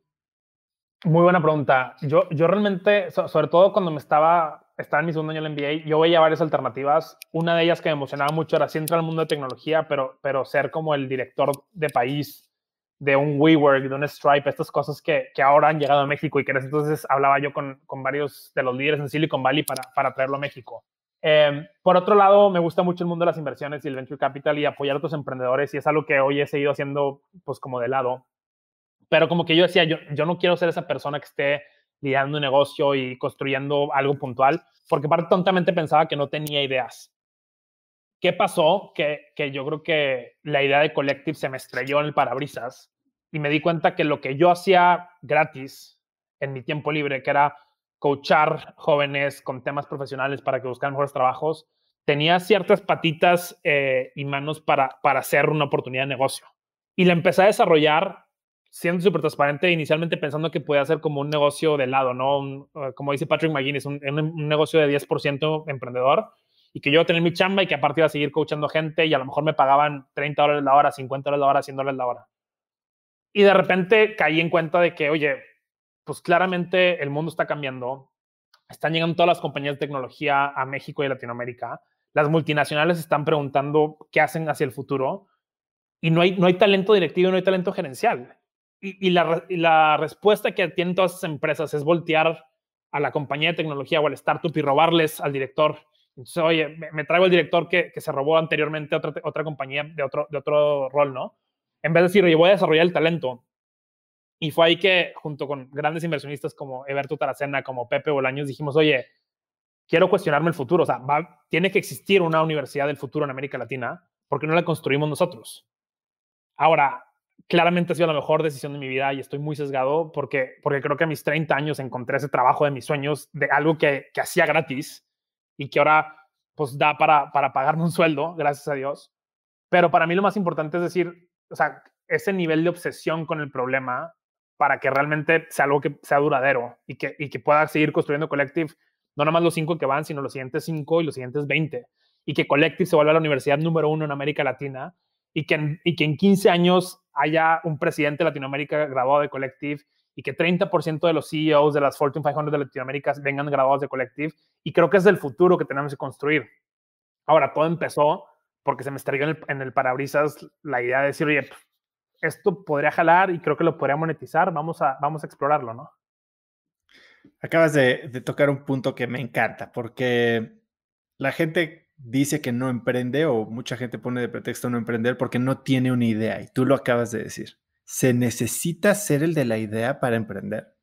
Muy buena pregunta. Yo, yo realmente, sobre todo cuando me estaba estaba en mi segundo año en la MBA, yo veía varias alternativas. Una de ellas que me emocionaba mucho era si al mundo de tecnología, pero, pero ser como el director de país de un WeWork, de un Stripe, estas cosas que, ahora han llegado a México y que entonces hablaba yo con, con, varios de los líderes en Silicon Valley para, para traerlo a México. Em, por otro lado, me gusta mucho el mundo de las inversiones y el venture capital y apoyar a otros emprendedores y es algo que hoy he seguido haciendo pues como de lado. Pero como que yo decía, yo, yo no quiero ser esa persona que esté liderando un negocio y construyendo algo puntual, porque para tontamente pensaba que no tenía ideas. ¿Qué pasó? Que, yo creo que la idea de Collective se me estrelló en el parabrisas y me di cuenta que lo que yo hacía gratis en mi tiempo libre, que era coachar jóvenes con temas profesionales para que buscaran mejores trabajos, tenía ciertas patitas eh, y manos para, para hacer una oportunidad de negocio. Y la empecé a desarrollar siendo súper transparente, inicialmente pensando que podía ser como un negocio de lado, ¿no? Eh, como dice Patrick McGuinness, un, negocio de 10% emprendedor y que yo iba a tener mi chamba y que aparte iba a seguir coachando gente y a lo mejor me pagaban 30 dólares la hora, 50 dólares la hora, 100 dólares la hora. Y de repente caí en cuenta de que, oye, pues claramente el mundo está cambiando, están llegando todas las compañías de tecnología a México y Latinoamérica, las multinacionales están preguntando qué hacen hacia el futuro y no hay, no hay talento directivo, no hay talento gerencial y, la, respuesta que tienen todas esas empresas es voltear a la compañía de tecnología o al startup y robarles al director. Entonces, oye, me, traigo el director que, se robó anteriormente otra, compañía de otro, rol, ¿no? En vez de decir, oye, voy a desarrollar el talento. Y fue ahí que, junto con grandes inversionistas como Eberto Taracena, como Pepe Bolaños, dijimos, oye, quiero cuestionarme el futuro. O sea, tiene que existir una universidad del futuro en América Latina porque no la construimos nosotros. Ahora, claramente ha sido la mejor decisión de mi vida y estoy muy sesgado porque, porque creo que a mis 30 años encontré ese trabajo de mis sueños, de algo que, hacía gratis y que ahora pues da para, para pagarme un sueldo, gracias a Dios. Pero para mí lo más importante es decir, o sea, ese nivel de obsesión con el problema para que realmente sea algo que sea duradero y que, que pueda seguir construyendo Collective, no nada más los cinco que van, sino los siguientes cinco y los siguientes 20. Y que Collective se vuelva la universidad número uno en América Latina y que, en, y que en 15 años haya un presidente de Latinoamérica graduado de Collective y que 30% de los CEOs de las Fortune 500 de Latinoamérica vengan graduados de Collective. Y creo que es el futuro que tenemos que construir. Ahora, todo empezó porque se me estrelló en el, en el parabrisas la idea de decir, oye, esto podría jalar y creo que lo podría monetizar, vamos a, vamos a explorarlo, ¿no? Acabas de, de tocar un punto que me encanta, porque la gente dice que no emprende o mucha gente pone de pretexto no emprender porque no tiene una idea y tú lo acabas de decir. ¿Se necesita ser el de la idea para emprender?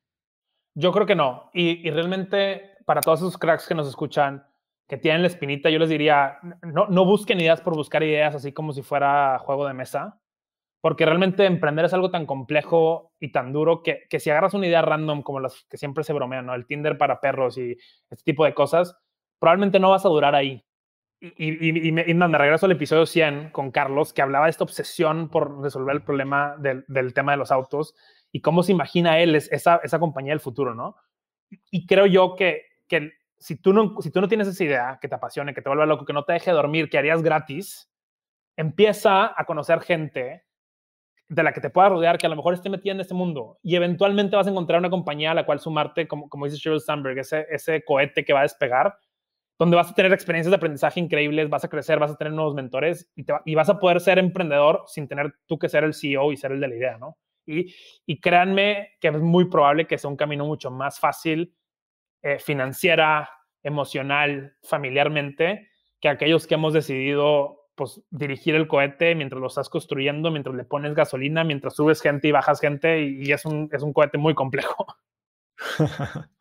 Yo creo que no. Y, realmente para todos esos cracks que nos escuchan, que tienen la espinita, yo les diría, no, no busquen ideas por buscar ideas, así como si fuera juego de mesa, porque realmente emprender es algo tan complejo y tan duro que, que si agarras una idea random como las que siempre se bromean, ¿no? el Tinder para perros y este tipo de cosas, probablemente no vas a durar ahí y, y, me, regreso al episodio 100 con Carlos, que hablaba de esta obsesión por resolver el problema del, tema de los autos y cómo se imagina él esa, esa compañía del futuro, ¿no? Y creo yo que, si, tú no, si tú no tienes esa idea que te apasione, que te vuelva loco, que no te deje dormir, que harías gratis, empieza a conocer gente de la que te pueda rodear, que a lo mejor esté metida en este mundo y eventualmente vas a encontrar una compañía a la cual sumarte, como, como dice Sheryl Sandberg, ese cohete que va a despegar donde vas a tener experiencias de aprendizaje increíbles, vas a crecer, vas a tener nuevos mentores y, vas a poder ser emprendedor sin tener tú que ser el CEO y ser el de la idea, ¿no? Y, créanme que es muy probable que sea un camino mucho más fácil eh, financiera, emocional, familiarmente, que aquellos que hemos decidido pues, dirigir el cohete mientras lo estás construyendo, mientras le pones gasolina, mientras subes gente y bajas gente, y, es, un, es un cohete muy complejo. [LAUGHS]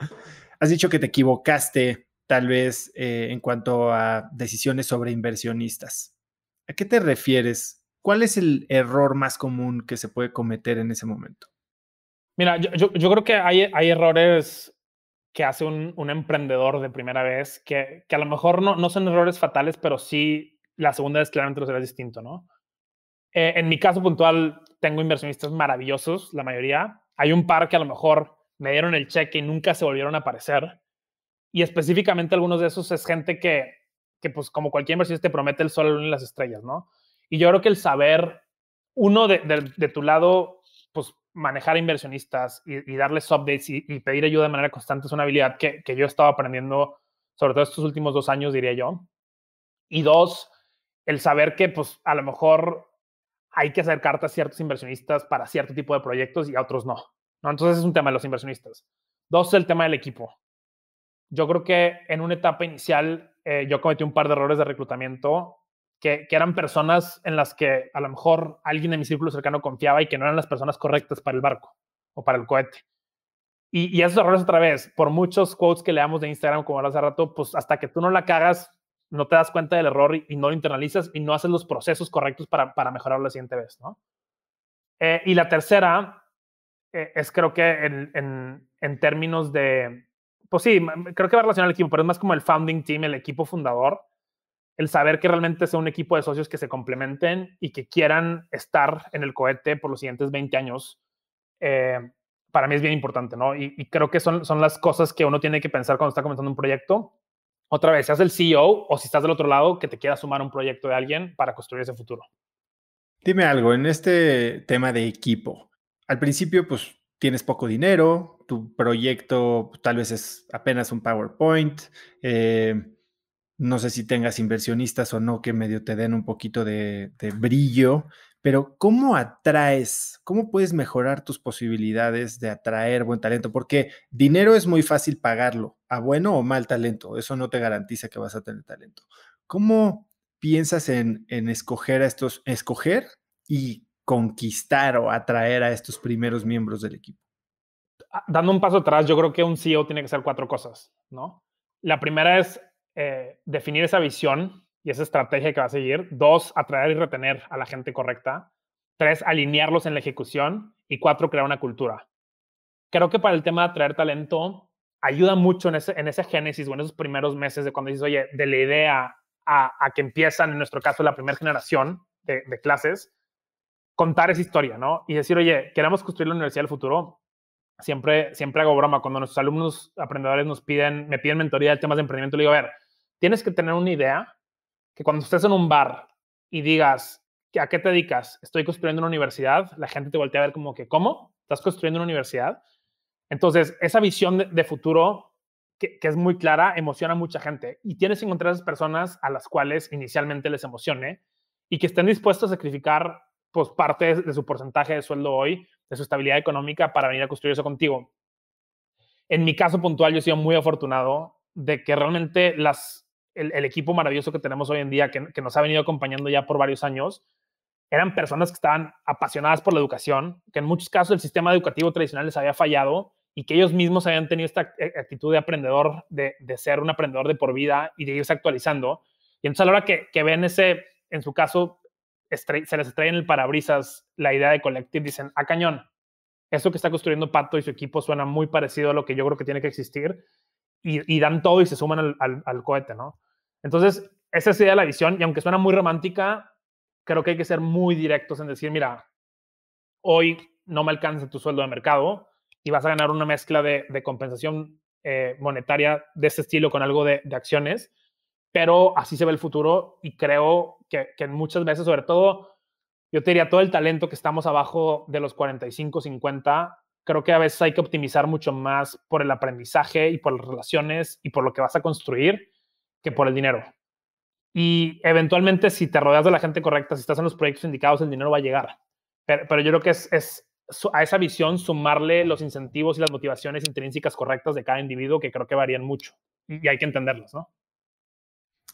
Has dicho que te equivocaste tal vez eh, en cuanto a decisiones sobre inversionistas. ¿A qué te refieres? ¿Cuál es el error más común que se puede cometer en ese momento? Mira, yo, creo que hay, errores que hace un, emprendedor de primera vez, que, a lo mejor no, no, son errores fatales, pero sí la segunda vez claramente lo será distinto, ¿no? Eh, en mi caso puntual, tengo inversionistas maravillosos, la mayoría. Hay un par que a lo mejor me dieron el cheque y nunca se volvieron a aparecer. Y específicamente algunos de esos es gente que, que pues como cualquier inversionista te promete el sol, y las estrellas, ¿no? Y yo creo que el saber, uno de, tu lado, pues manejar a inversionistas y, darles updates y, pedir ayuda de manera constante es una habilidad que, que yo estado aprendiendo, sobre todo estos últimos dos años, diría yo. Y dos, el saber que pues a lo mejor hay que acercarte a ciertos inversionistas para cierto tipo de proyectos y a otros no. ¿no? Entonces es un tema de los inversionistas. Dos, el tema del equipo yo creo que en una etapa inicial eh, yo cometí un par de errores de reclutamiento que, eran personas en las que a lo mejor alguien de mi círculo cercano confiaba y que no eran las personas correctas para el barco o para el cohete. Y, y esos errores otra vez, por muchos quotes que leamos de Instagram, como hace rato, pues hasta que tú no la cagas, no te das cuenta del error y, no lo internalizas y no haces los procesos correctos para, para mejorarlo la siguiente vez, ¿no? Eh, y la tercera eh, es creo que en, en términos de, pues sí, creo que va relacionado al equipo, pero es más como el founding team, el equipo fundador, el saber que realmente sea un equipo de socios que se complementen y que quieran estar en el cohete por los siguientes 20 años, eh, para mí es bien importante, ¿no? Y, creo que son, son las cosas que uno tiene que pensar cuando está comenzando un proyecto. Otra vez, seas el CEO o si estás del otro lado, que te quieras sumar a un proyecto de alguien para construir ese futuro. Dime algo, en este tema de equipo, al principio pues tienes poco dinero, tu proyecto pues, tal vez es apenas un PowerPoint, eh, no sé si tengas inversionistas o no que medio te den un poquito de, brillo, pero ¿cómo atraes? ¿Cómo puedes mejorar tus posibilidades de atraer buen talento? Porque dinero es muy fácil pagarlo, a bueno o mal talento, eso no te garantiza que vas a tener talento. ¿Cómo piensas en, en escoger a estos, escoger y conquistar o atraer a estos primeros miembros del equipo? Ah, dando un paso atrás, yo creo que un CEO tiene que hacer cuatro cosas, ¿no? La primera es eh, definir esa visión y esa estrategia que va a seguir. Dos, atraer y retener a la gente correcta. Tres, alinearlos en la ejecución. Y cuatro, crear una cultura. Creo que para el tema de atraer talento, ayuda mucho en ese, en ese génesis o en esos primeros meses de cuando dices, oye, de la idea a, que empiezan, en nuestro caso, la primera generación de, de clases, contar esa historia, ¿no? Y decir, oye, queremos construir la universidad del futuro, siempre, hago broma. Cuando nuestros alumnos aprendedores nos piden, me piden mentoría de temas de emprendimiento, le digo, a ver, tienes que tener una idea que cuando estés en un bar y digas, ¿a qué te dedicas? Estoy construyendo una universidad, la gente te voltea a ver como que, ¿cómo? ¿Estás construyendo una universidad? Entonces, esa visión de, futuro que, es muy clara, emociona a mucha gente. Y tienes que encontrar esas personas a las cuales inicialmente les emocione y que estén dispuestos a sacrificar pues, parte de su porcentaje de sueldo hoy de su estabilidad económica para venir a construir eso contigo. En mi caso puntual, yo he sido muy afortunado de que realmente las, el, equipo maravilloso que tenemos hoy en día, que, nos ha venido acompañando ya por varios años, eran personas que estaban apasionadas por la educación, que en muchos casos el sistema educativo tradicional les había fallado y que ellos mismos habían tenido esta eh, actitud de aprendedor, de, ser un aprendedor de por vida y de irse actualizando. Y entonces a la hora que, que ven ese, en su caso, se les trae en el parabrisas la idea de Collective, dicen, a ah, cañón, eso que está construyendo Pato y su equipo suena muy parecido a lo que yo creo que tiene que existir, y, dan todo y se suman al, cohete, ¿no? Entonces, esa es la la visión, y aunque suena muy romántica, creo que hay que ser muy directos en decir, mira, hoy no me alcanza tu sueldo de mercado y vas a ganar una mezcla de, compensación eh, monetaria de este estilo con algo de acciones, pero así se ve el futuro y creo que, muchas veces, sobre todo, yo te diría, todo el talento que estamos abajo de los 45, 50, creo que a veces hay que optimizar mucho más por el aprendizaje y por las relaciones y por lo que vas a construir que por el dinero. Y eventualmente, si te rodeas de la gente correcta, si estás en los proyectos indicados, el dinero va a llegar. Pero, yo creo que es, es, a esa visión sumarle los incentivos y las motivaciones intrínsecas correctas de cada individuo que creo que varían mucho y hay que entenderlos, ¿no?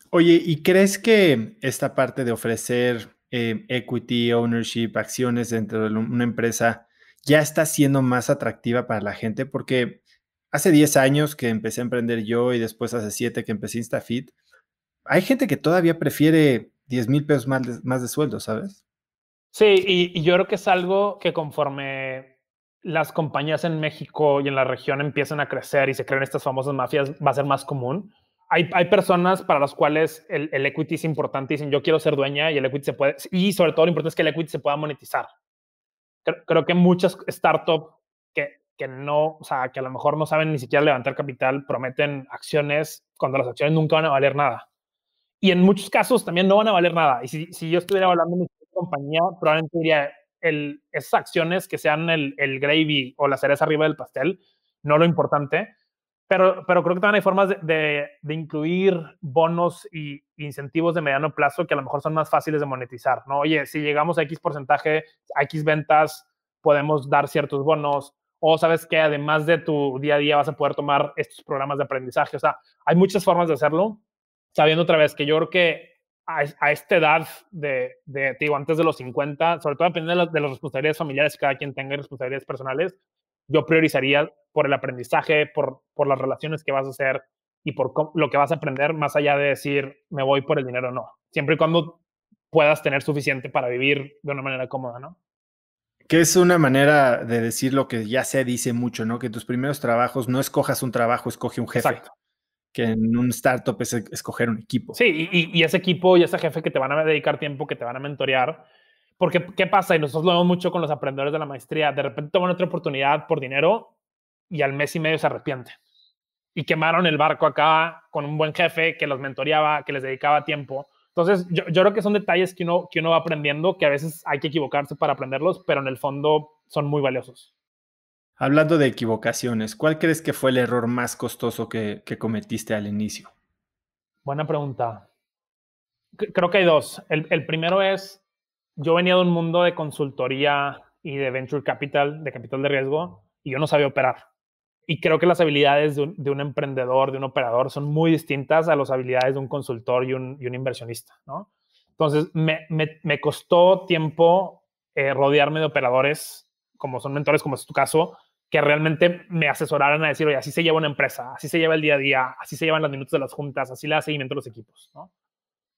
Oye, ¿y crees que esta parte de ofrecer eh, equity, ownership, acciones dentro de una empresa ya está siendo más atractiva para la gente? Porque hace 10 años que empecé a emprender yo y después hace 7 que empecé InstaFit, hay gente que todavía prefiere 10 mil pesos más de, sueldo, ¿sabes? Sí, y, yo creo que es algo que conforme las compañías en México y en la región empiezan a crecer y se crean estas famosas mafias, va a ser más común hay, hay, personas para las cuales el, equity es importante, dicen yo quiero ser dueña y el equity se puede, y sobre todo lo importante es que el equity se pueda monetizar. Creo, que muchas startups que, que no, o sea, que a lo mejor no saben ni siquiera levantar capital, prometen acciones cuando las acciones nunca van a valer nada. Y en muchos casos también no van a valer nada. Y si, yo estuviera hablando de mi compañía, probablemente diría, el, esas acciones que sean el, el gravy o la cereza arriba del pastel, no lo importante, pero, creo que también hay formas de, incluir bonos y incentivos de mediano plazo que a lo mejor son más fáciles de monetizar, ¿no? Oye, si llegamos a X porcentaje, a X ventas, podemos dar ciertos bonos, o sabes que además de tu día a día vas a poder tomar estos programas de aprendizaje. O sea, hay muchas formas de hacerlo, sabiendo otra vez que yo creo que a, esta edad de, digo, antes de los 50, sobre todo dependiendo de las, de las responsabilidades familiares que cada quien tenga y responsabilidades personales, yo priorizaría por el aprendizaje, por, por las relaciones que vas a hacer y por lo que vas a aprender, más allá de decir, me voy por el dinero, no. Siempre y cuando puedas tener suficiente para vivir de una manera cómoda, ¿no? Que es una manera de decir lo que ya se dice mucho, ¿no? Que tus primeros trabajos no escojas un trabajo, escoge un jefe. Que en un startup es e, escoger un equipo. Sí, y, y ese equipo y ese jefe que te van a dedicar tiempo, que te van a mentorear, porque, ¿qué pasa? Y nosotros lo vemos mucho con los aprendedores de la maestría. De repente toman otra oportunidad por dinero y al mes y medio se arrepiente. Y quemaron el barco acá con un buen jefe que los mentoreaba, que les dedicaba tiempo. Entonces, yo, creo que son detalles que uno, que uno va aprendiendo, que a veces hay que equivocarse para aprenderlos, pero en el fondo son muy valiosos. Hablando de equivocaciones, ¿cuál crees que fue el error más costoso que, cometiste al inicio? Buena pregunta. Creo que hay dos. El, el primero es yo venía de un mundo de consultoría y de venture capital, de capital de riesgo, y yo no sabía operar. Y creo que las habilidades de un, emprendedor, de un operador, son muy distintas a las habilidades de un consultor y un, un inversionista, ¿no? Entonces, me, costó tiempo eh, rodearme de operadores, como son mentores, como es tu caso, que realmente me asesoraran a decir, oye, así se lleva una empresa, así se lleva el día a día, así se llevan las minutos de las juntas, así le da seguimiento a los equipos,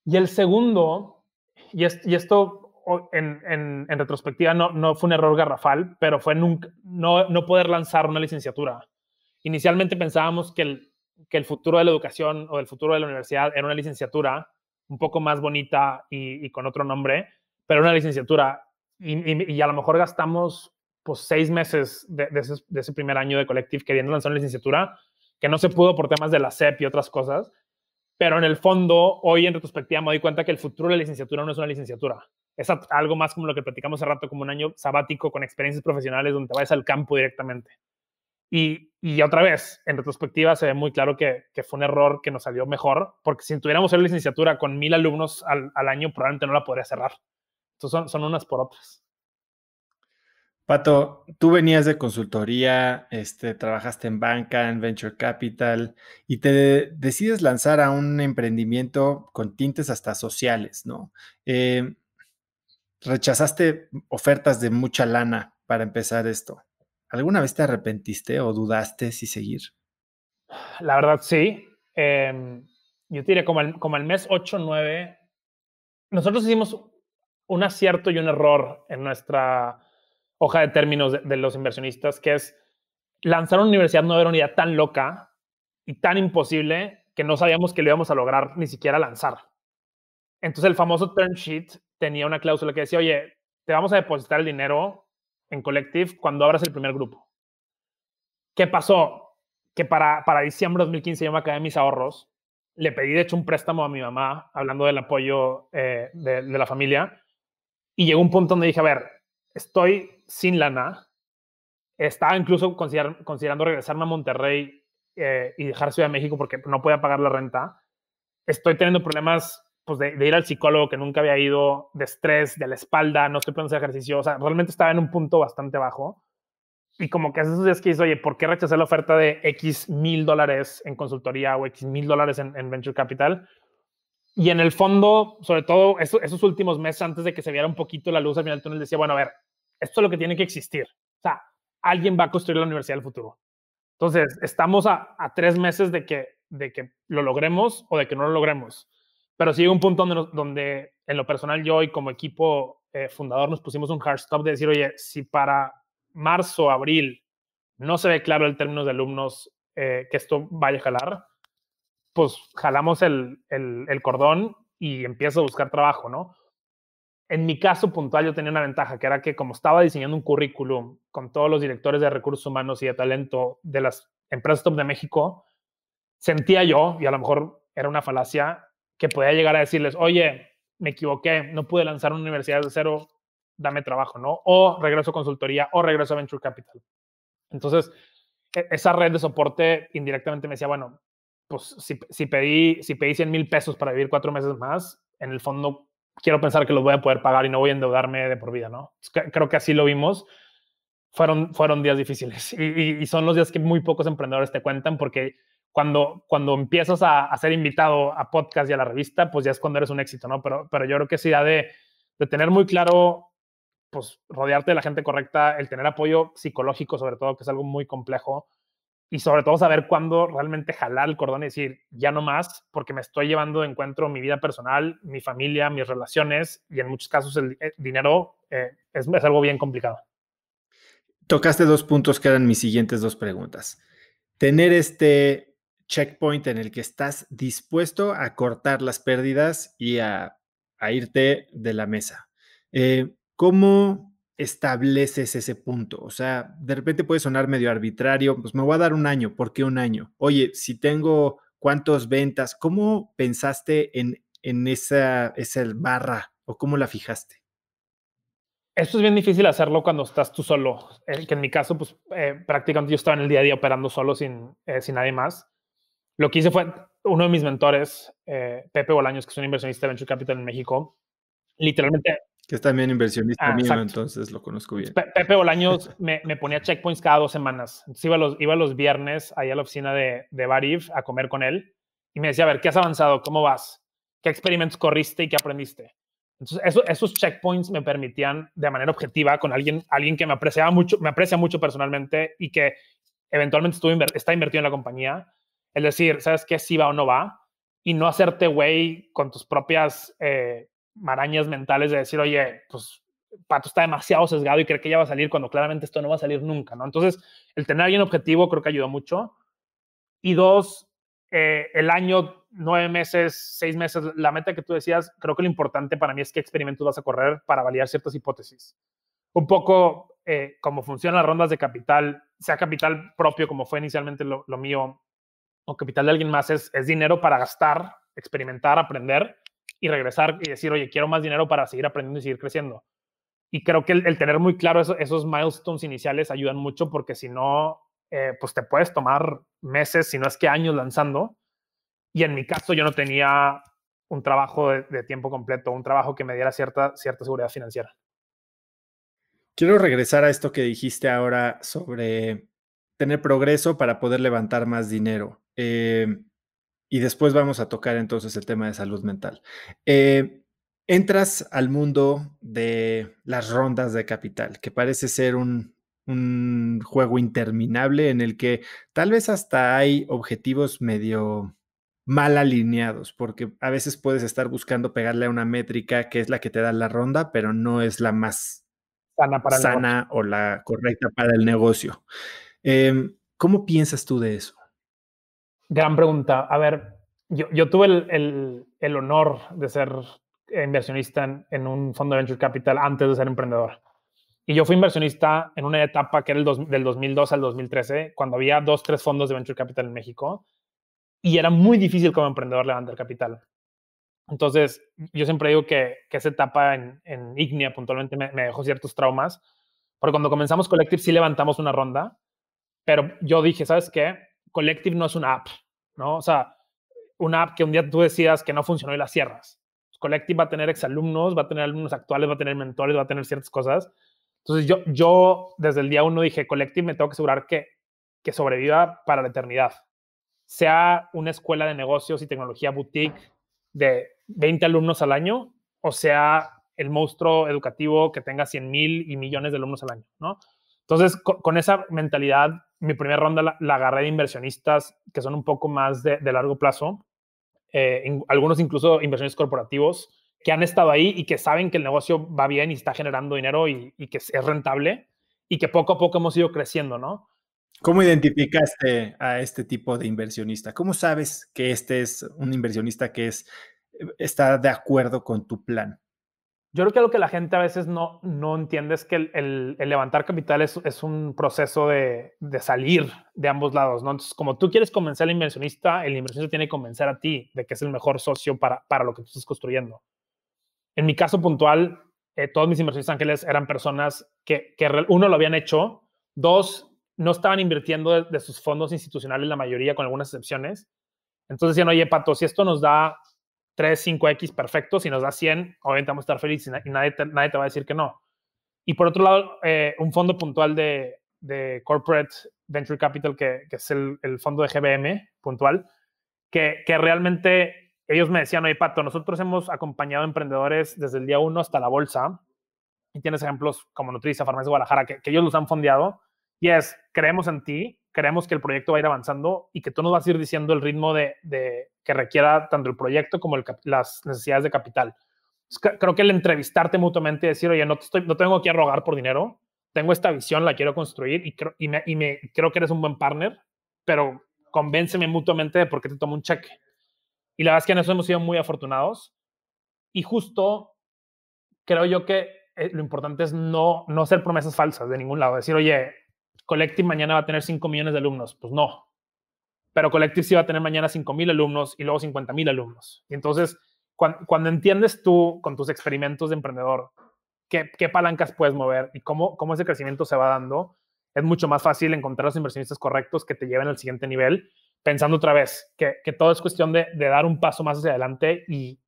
Y el segundo, y esto en, retrospectiva no, no fue un error garrafal, pero fue nunca, no, poder lanzar una licenciatura. Inicialmente pensábamos que el, que el futuro de la educación o el futuro de la universidad era una licenciatura un poco más bonita y, con otro nombre, pero una licenciatura. Y, a lo mejor gastamos pues, seis meses de, ese, primer año de Collective queriendo lanzar una licenciatura que no se pudo por temas de la SEP y otras cosas, pero en el fondo, hoy en retrospectiva me doy cuenta que el futuro de la licenciatura no es una licenciatura es algo más como lo que platicamos hace rato, como un año sabático con experiencias profesionales donde te vayas al campo directamente. Y, otra vez, en retrospectiva, se ve muy claro que, fue un error que nos salió mejor, porque si tuviéramos la licenciatura con mil alumnos al, al año, probablemente no la podría cerrar. Entonces son, son, unas por otras. Pato, tú venías de consultoría, este, trabajaste en banca, en venture capital, y te decides lanzar a un emprendimiento con tintes hasta sociales, ¿no? Eh, rechazaste ofertas de mucha lana para empezar esto. ¿Alguna vez te arrepentiste o dudaste si seguir? La verdad, sí. Em, yo te diré, como al, mes 8, 9, nosotros hicimos un acierto y un error en nuestra hoja de términos de, los inversionistas, que es lanzar una universidad nueva era una idea tan loca y tan imposible que no sabíamos que lo íbamos a lograr ni siquiera lanzar. Entonces el famoso turn sheet tenía una cláusula que decía, oye, te vamos a depositar el dinero en Collective cuando abras el primer grupo. ¿Qué pasó? Que para, para diciembre de 2015 yo me acabé mis ahorros. Le pedí, de hecho, un préstamo a mi mamá, hablando del apoyo eh, de, la familia. Y llegó un punto donde dije, a ver, estoy sin lana. Estaba incluso considerando regresarme a Monterrey eh, y dejar Ciudad de México porque no podía pagar la renta. Estoy teniendo problemas pues, de, ir al psicólogo que nunca había ido, de estrés, de la espalda, no estoy poniendo ejercicio, o sea, realmente estaba en un punto bastante bajo. Y como que hace esos días que hizo, oye, ¿por qué rechazar la oferta de X mil dólares en consultoría o X mil dólares en, Venture Capital? Y en el fondo, sobre todo esos últimos meses antes de que se viera un poquito la luz al final del túnel, decía, bueno, a ver, esto es lo que tiene que existir. O sea, alguien va a construir la universidad del futuro. Entonces, estamos a, a tres meses de que, de que lo logremos o de que no lo logremos. Pero sí llega un punto donde, en lo personal yo y como equipo eh, fundador nos pusimos un hard stop de decir, oye, si para marzo, abril no se ve claro el término de alumnos eh, que esto vaya a jalar, pues jalamos el, el cordón y empiezo a buscar trabajo, ¿no? En mi caso puntual yo tenía una ventaja, que era que como estaba diseñando un currículum con todos los directores de recursos humanos y de talento de las empresas top de México, sentía yo, y a lo mejor era una falacia, que pueda llegar a decirles, oye, me equivoqué, no pude lanzar una universidad de cero, dame trabajo, ¿no? O regreso a consultoría o regreso a Venture Capital. Entonces, e-, esa red de soporte indirectamente me decía, bueno, pues si, si pedí, si pedí 100 mil pesos para vivir cuatro meses más, en el fondo quiero pensar que los voy a poder pagar y no voy a endeudarme de por vida, ¿no? Creo que así lo vimos. Fueron, fueron días difíciles [LAUGHS] y son los días que muy pocos emprendedores te cuentan porque cuando, empiezas a, ser invitado a podcast y a la revista, pues ya es cuando eres un éxito, ¿no? Pero, pero yo creo que es idea de, tener muy claro, pues rodearte de la gente correcta, el tener apoyo psicológico sobre todo, que es algo muy complejo, y sobre todo saber cuándo realmente jalar el cordón y decir, ya no más, porque me estoy llevando de encuentro mi vida personal, mi familia, mis relaciones, y en muchos casos el, eh, dinero eh, es, es algo bien complicado. Tocaste dos puntos que eran mis siguientes dos preguntas. Tener este checkpoint en el que estás dispuesto a cortar las pérdidas y a, irte de la mesa. Eh, ¿Cómo estableces ese punto? O sea, de repente puede sonar medio arbitrario, pues me voy a dar un año, ¿por qué un año? Oye, si tengo cuántas ventas, ¿cómo pensaste en, esa, barra o cómo la fijaste? Esto es bien difícil hacerlo cuando estás tú solo, que en mi caso, pues eh, prácticamente yo estaba en el día a día operando solo sin, eh, sin nadie más. Lo que hice fue, uno de mis mentores, eh, Pepe Bolaños, que es un inversionista de Venture Capital en México, literalmente... Que es también inversionista ah, mío, entonces lo conozco bien. Pepe Bolaños [LAUGHS] me, me, ponía checkpoints cada dos semanas. Entonces iba los, iba los viernes ahí a la oficina de, de Barif a comer con él y me decía, a ver, ¿qué has avanzado? ¿Cómo vas? ¿Qué experimentos corriste y qué aprendiste? Entonces, esos checkpoints me permitían, de manera objetiva, con alguien, alguien que me apreciaba mucho, me aprecia mucho personalmente y que eventualmente está invertido en la compañía, es decir, ¿sabes qué? Si va o no va. Y no hacerte güey con tus propias eh, marañas mentales de decir, oye, pues Pato está demasiado sesgado y cree que ya va a salir cuando claramente esto no va a salir nunca, ¿no? Entonces, el tener un objetivo creo que ayudó mucho. Y dos, eh, el año, nueve meses, seis meses, la meta que tú decías, creo que lo importante para mí es qué experimentos vas a correr para validar ciertas hipótesis. Un poco eh, como funcionan las rondas de capital, sea capital propio como fue inicialmente lo mío, o capital de alguien más es, dinero para gastar, experimentar, aprender y regresar y decir, oye, quiero más dinero para seguir aprendiendo y seguir creciendo. Y creo que el, tener muy claro esos milestones iniciales ayudan mucho porque si no, eh, pues te puedes tomar meses, si no es que años lanzando. Y en mi caso yo no tenía un trabajo de, tiempo completo, un trabajo que me diera cierta, cierta seguridad financiera. Quiero regresar a esto que dijiste ahora sobre tener progreso para poder levantar más dinero. Eh, y después vamos a tocar entonces el tema de salud mental. Eh, entras al mundo de las rondas de capital, que parece ser un, juego interminable en el que tal vez hasta hay objetivos medio mal alineados, porque a veces puedes estar buscando pegarle a una métrica que es la que te da la ronda, pero no es la más sana, para sana o la correcta para el negocio. Em, ¿Cómo piensas tú de eso? Gran pregunta. A ver, yo, tuve el, honor de ser inversionista en, un fondo de venture capital antes de ser emprendedor. Y yo fui inversionista en una etapa que era del 2002 al 2013, cuando había dos, tres fondos de venture capital en México. Y era muy difícil como emprendedor levantar capital. Entonces, yo siempre digo que, esa etapa en, en puntualmente me, dejó ciertos traumas, porque cuando comenzamos Collective sí levantamos una ronda, pero yo dije, ¿sabes qué? Collective no es una app, ¿no? O sea, una app que un día tú decidas que no funcionó y la cierras. Collective va a tener exalumnos, va a tener alumnos actuales, va a tener mentores, va a tener ciertas cosas. Entonces yo, yo desde el día uno dije, Collective me tengo que asegurar que, que sobreviva para la eternidad. Sea una escuela de negocios y tecnología boutique de 20 alumnos al año o sea el monstruo educativo que tenga 100 mil y millones de alumnos al año, ¿no? Entonces, con, con esa mentalidad mi primera ronda la, agarré de inversionistas que son un poco más de, largo plazo, eh, algunos incluso inversionistas corporativos que han estado ahí y que saben que el negocio va bien y está generando dinero y, que es rentable y que poco a poco hemos ido creciendo, ¿no? ¿Cómo identificaste a este tipo de inversionista? ¿Cómo sabes que este es un inversionista que es, eh, está de acuerdo con tu plan? Yo creo que lo que la gente a veces no, no entiende es que el, levantar capital es, un proceso de, salir de ambos lados, ¿no? Entonces, como tú quieres convencer al inversionista, el inversionista tiene que convencer a ti de que es el mejor socio para, para lo que tú estás construyendo. En mi caso puntual, eh, todos mis inversionistas ángeles eran personas que, uno, lo habían hecho, dos, no estaban invirtiendo de, de sus fondos institucionales, la mayoría, con algunas excepciones. Entonces decían, oye, Pato, si esto nos da 3, 5X perfecto si nos da 100, obviamente vamos a estar felices y nadie te, nadie te va a decir que no. Y por otro lado, eh, un fondo puntual de, Corporate Venture Capital, que, es el, fondo de GBM puntual, que, que realmente ellos me decían, oye, Pato, nosotros hemos acompañado a emprendedores desde el día 1 hasta la bolsa. Y tienes ejemplos como Nutriza, Farmacia Guadalajara, que, que ellos los han fondeado. Y es, creemos en ti, creemos que el proyecto va a ir avanzando y que tú nos vas a ir diciendo el ritmo de, de que requiera tanto el proyecto como las necesidades de capital. Pues, creo que el entrevistarte mutuamente y decir, oye, no, te estoy, no tengo que rogar por dinero, tengo esta visión, la quiero construir y, creo, y, me, creo que eres un buen partner, pero convénceme mutuamente de por qué te tomo un cheque. Y la verdad es que en eso hemos sido muy afortunados. Y justo creo yo que eh, lo importante es no, no hacer promesas falsas de ningún lado. Decir, oye, Collective mañana va a tener 5 millones de alumnos. Pues no. Pero Collective sí va a tener mañana 5 mil alumnos y luego 50 mil alumnos. Y entonces, cuando, entiendes tú con tus experimentos de emprendedor qué, palancas puedes mover y cómo, cómo ese crecimiento se va dando, es mucho más fácil encontrar los inversionistas correctos que te lleven al siguiente nivel, pensando otra vez que, que todo es cuestión de, dar un paso más hacia adelante y,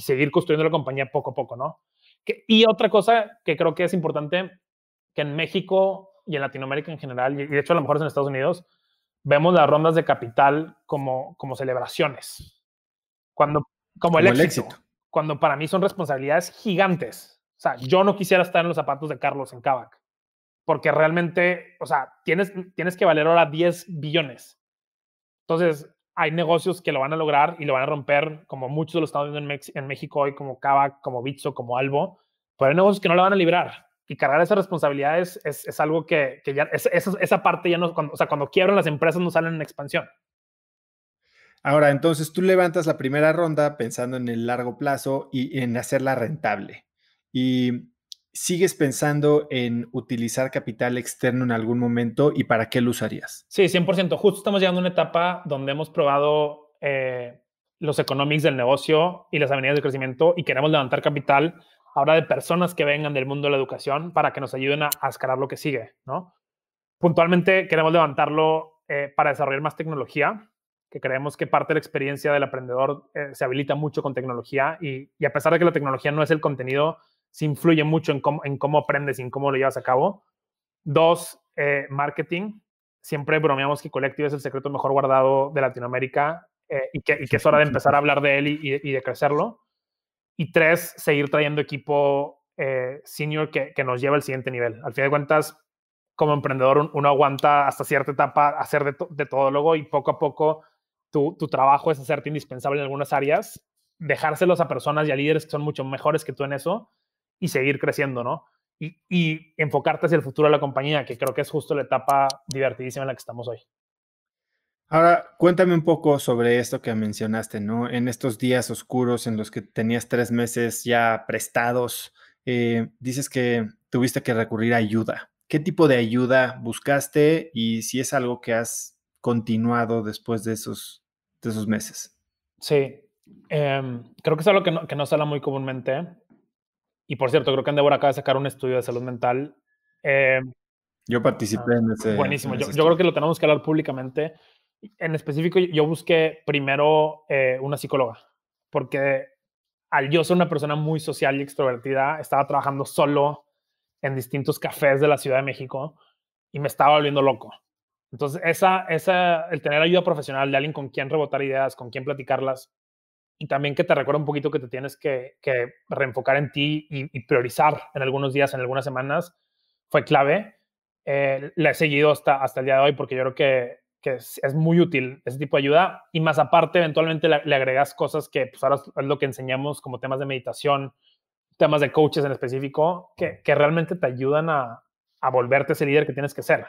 seguir construyendo la compañía poco a poco, ¿no? y otra cosa que creo que es importante, que en México y en Latinoamérica en general, y de hecho a lo mejor es en Estados Unidos, vemos las rondas de capital como, como celebraciones, cuando, como, el, éxito, cuando para mí son responsabilidades gigantes. O sea, yo no quisiera estar en los zapatos de Carlos en Kavak, porque realmente, o sea, tienes, tienes que valer ahora 10 billones. Entonces, hay negocios que lo van a lograr y lo van a romper, como muchos lo los viendo en, en México hoy, como Kavak, como Bitso, como Albo, pero hay negocios que no lo van a librar y cargar esas responsabilidades es, algo que, ya, es, esa parte ya no, cuando, o sea, cuando quiebran las empresas no salen en expansión. Ahora, entonces tú levantas la primera ronda pensando en el largo plazo y en hacerla rentable. Y ¿Sigues pensando en utilizar capital externo en algún momento y para qué lo usarías? Sí, 100%. Justo estamos llegando a una etapa donde hemos probado eh, los economics del negocio y las avenidas de crecimiento y queremos levantar capital ahora de personas que vengan del mundo de la educación para que nos ayuden a, escalar lo que sigue, ¿no? Puntualmente queremos levantarlo eh, para desarrollar más tecnología, que creemos que parte de la experiencia del aprendedor eh, se habilita mucho con tecnología y, a pesar de que la tecnología no es el contenido, se influye mucho en cómo, aprendes y en cómo lo llevas a cabo. Dos, eh, marketing. Siempre bromeamos que Colectivo es el secreto mejor guardado de Latinoamérica y, que, es hora de empezar a hablar de él y de crecerlo. Y tres, seguir trayendo equipo eh, senior que, que, nos lleva al siguiente nivel. Al fin de cuentas, como emprendedor, uno aguanta hasta cierta etapa hacer de, todo luego y poco a poco tu, tu, trabajo es hacerte indispensable en algunas áreas, dejárselos a personas y a líderes que son mucho mejores que tú en eso y seguir creciendo, ¿no? Y, y enfocarte hacia el futuro de la compañía, que creo que es justo la etapa divertidísima en la que estamos hoy. Ahora, cuéntame un poco sobre esto que mencionaste, ¿no? En estos días oscuros en los que tenías tres meses ya prestados, eh, dices que tuviste que recurrir a ayuda. ¿Qué tipo de ayuda buscaste y si es algo que has continuado después de esos, de esos meses? Sí, em, creo que es algo que no, que se habla muy comúnmente. Y por cierto, creo que Endeavor acaba de sacar un estudio de salud mental. Em, yo participé en ese. Buenísimo. yo, creo que lo tenemos que hablar públicamente en específico yo busqué primero eh, una psicóloga, porque al yo ser una persona muy social y extrovertida, estaba trabajando solo en distintos cafés de la Ciudad de México y me estaba volviendo loco. Entonces, esa, esa, el tener ayuda profesional de alguien con quien rebotar ideas, con quien platicarlas, y también que te recuerda un poquito que te tienes que, reenfocar en ti y, priorizar en algunos días, en algunas semanas, fue clave. Eh, la he seguido hasta, hasta el día de hoy porque yo creo que que es, muy útil ese tipo de ayuda. Y más aparte, eventualmente le, agregas cosas que pues, ahora es lo que enseñamos como temas de meditación, temas de coaches en específico, que, realmente te ayudan a, a, volverte ese líder que tienes que ser.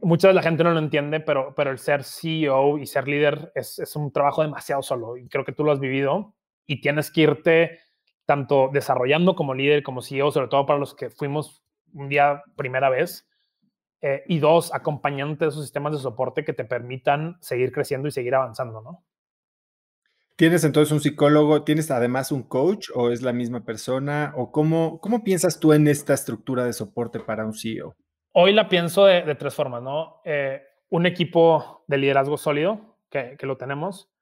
Muchas veces la gente no lo entiende, pero, pero el ser CEO y ser líder es, es un trabajo demasiado solo. Y creo que tú lo has vivido y tienes que irte tanto desarrollando como líder, como CEO, sobre todo para los que fuimos un día primera vez eh, y dos, acompañándote de esos sistemas de soporte que te permitan seguir creciendo y seguir avanzando, ¿no? ¿Tienes entonces un psicólogo? ¿Tienes además un coach o es la misma persona? ¿O cómo, cómo piensas tú en esta estructura de soporte para un CEO? Hoy la pienso de, tres formas, ¿no? Eh, un equipo de liderazgo sólido, que, lo tenemos,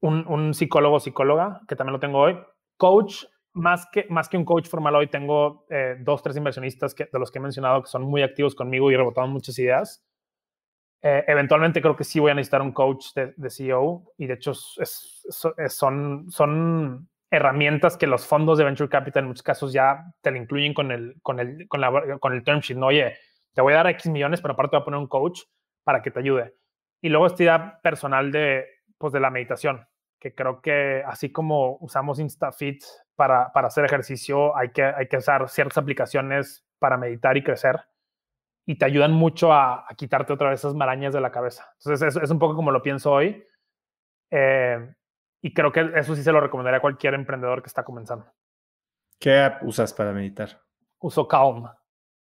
un, un, psicólogo psicóloga, que también lo tengo hoy, coach más que, más que un coach formal hoy, tengo eh, dos, tres inversionistas que, de los que he mencionado que son muy activos conmigo y rebotaron muchas ideas. Eh, eventualmente creo que sí voy a necesitar un coach de, CEO y de hecho son, son herramientas que los fondos de Venture Capital en muchos casos ya te lo incluyen con el, con el, con con el term sheet. Oye, te voy a dar X millones, pero aparte voy a poner un coach para que te ayude. Y luego esta idea personal de, pues, de la meditación que creo que así como usamos InstaFit para, para hacer ejercicio, hay que, hay que usar ciertas aplicaciones para meditar y crecer y te ayudan mucho a, quitarte otra vez esas marañas de la cabeza. Entonces, es, un poco como lo pienso hoy. Eh, y creo que eso sí se lo recomendaría a cualquier emprendedor que está comenzando. ¿Qué app usas para meditar? Uso Calm.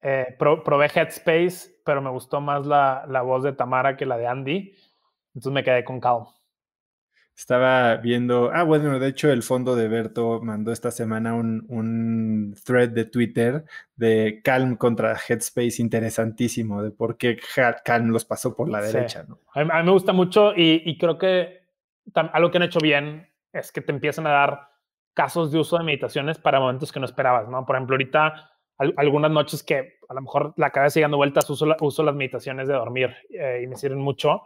Eh, probé Headspace, pero me gustó más la, la voz de Tamara que la de Andy. Entonces me quedé con Calm. Estaba viendo, ah, bueno, de hecho el fondo de Berto mandó esta semana un, thread de Twitter de Calm contra Headspace interesantísimo, de por qué Calm los pasó por la derecha. A, mí, me gusta mucho y, creo que algo que han hecho bien es que te empiezan a dar casos de uso de meditaciones para momentos que no esperabas, ¿no? Por ejemplo, ahorita algunas noches que a lo mejor la cabeza dando vueltas uso, uso las meditaciones de dormir eh, y me sirven mucho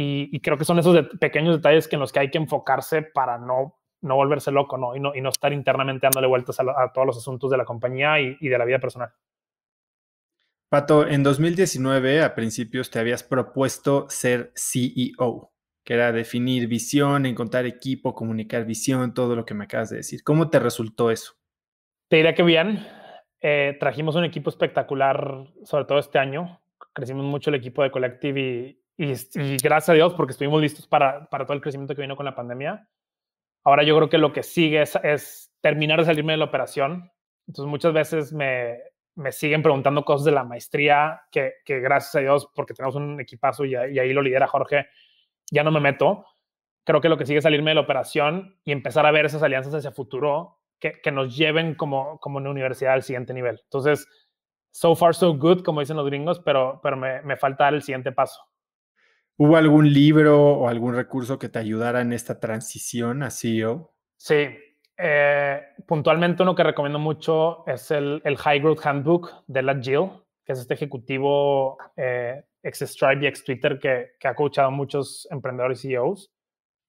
y, creo que son esos pequeños detalles en los que hay que enfocarse para no, no volverse loco ¿no? Y, no, y no estar internamente dándole vueltas a, todos los asuntos de la compañía y, de la vida personal. Pato, en 2019 a principios te habías propuesto ser CEO, que era definir visión, encontrar equipo, comunicar visión, todo lo que me acabas de decir. ¿Cómo te resultó eso? Te diría que bien. Eh, trajimos un equipo espectacular, sobre todo este año. Crecimos mucho el equipo de Collective y, y, gracias a Dios porque estuvimos listos para, para todo el crecimiento que vino con la pandemia. Ahora yo creo que lo que sigue es, es terminar de salirme de la operación. Entonces muchas veces me, me siguen preguntando cosas de la maestría, que, que, gracias a Dios, porque tenemos un equipazo y, ahí lo lidera Jorge, ya no me meto. Creo que lo que sigue es salirme de la operación y empezar a ver esas alianzas hacia futuro que, que nos lleven como, como una universidad al siguiente nivel. Entonces, so far so good, como dicen los gringos, pero, pero me, falta el siguiente paso. ¿Hubo algún libro o algún recurso que te ayudara en esta transición a CEO? Sí, eh, puntualmente uno que recomiendo mucho es el, High Growth Handbook de la Jill, que es este ejecutivo eh, ex Stripe y ex Twitter que, ha coachado a muchos emprendedores y CEOs.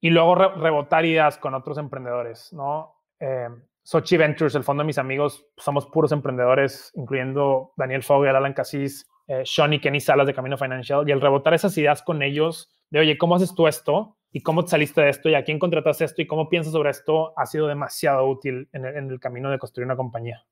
Y luego rebotar ideas con otros emprendedores, ¿no? Em, Sochi Ventures, el fondo de mis amigos, somos puros emprendedores, incluyendo Daniel Fogel, Alan Casis eh, Sean y Kenny Salas de Camino Financial, y el rebotar esas ideas con ellos de, oye, ¿cómo haces tú esto? ¿Y cómo te saliste de esto? ¿Y a quién contrataste esto? ¿Y cómo piensas sobre esto? Ha sido demasiado útil en el, camino de construir una compañía.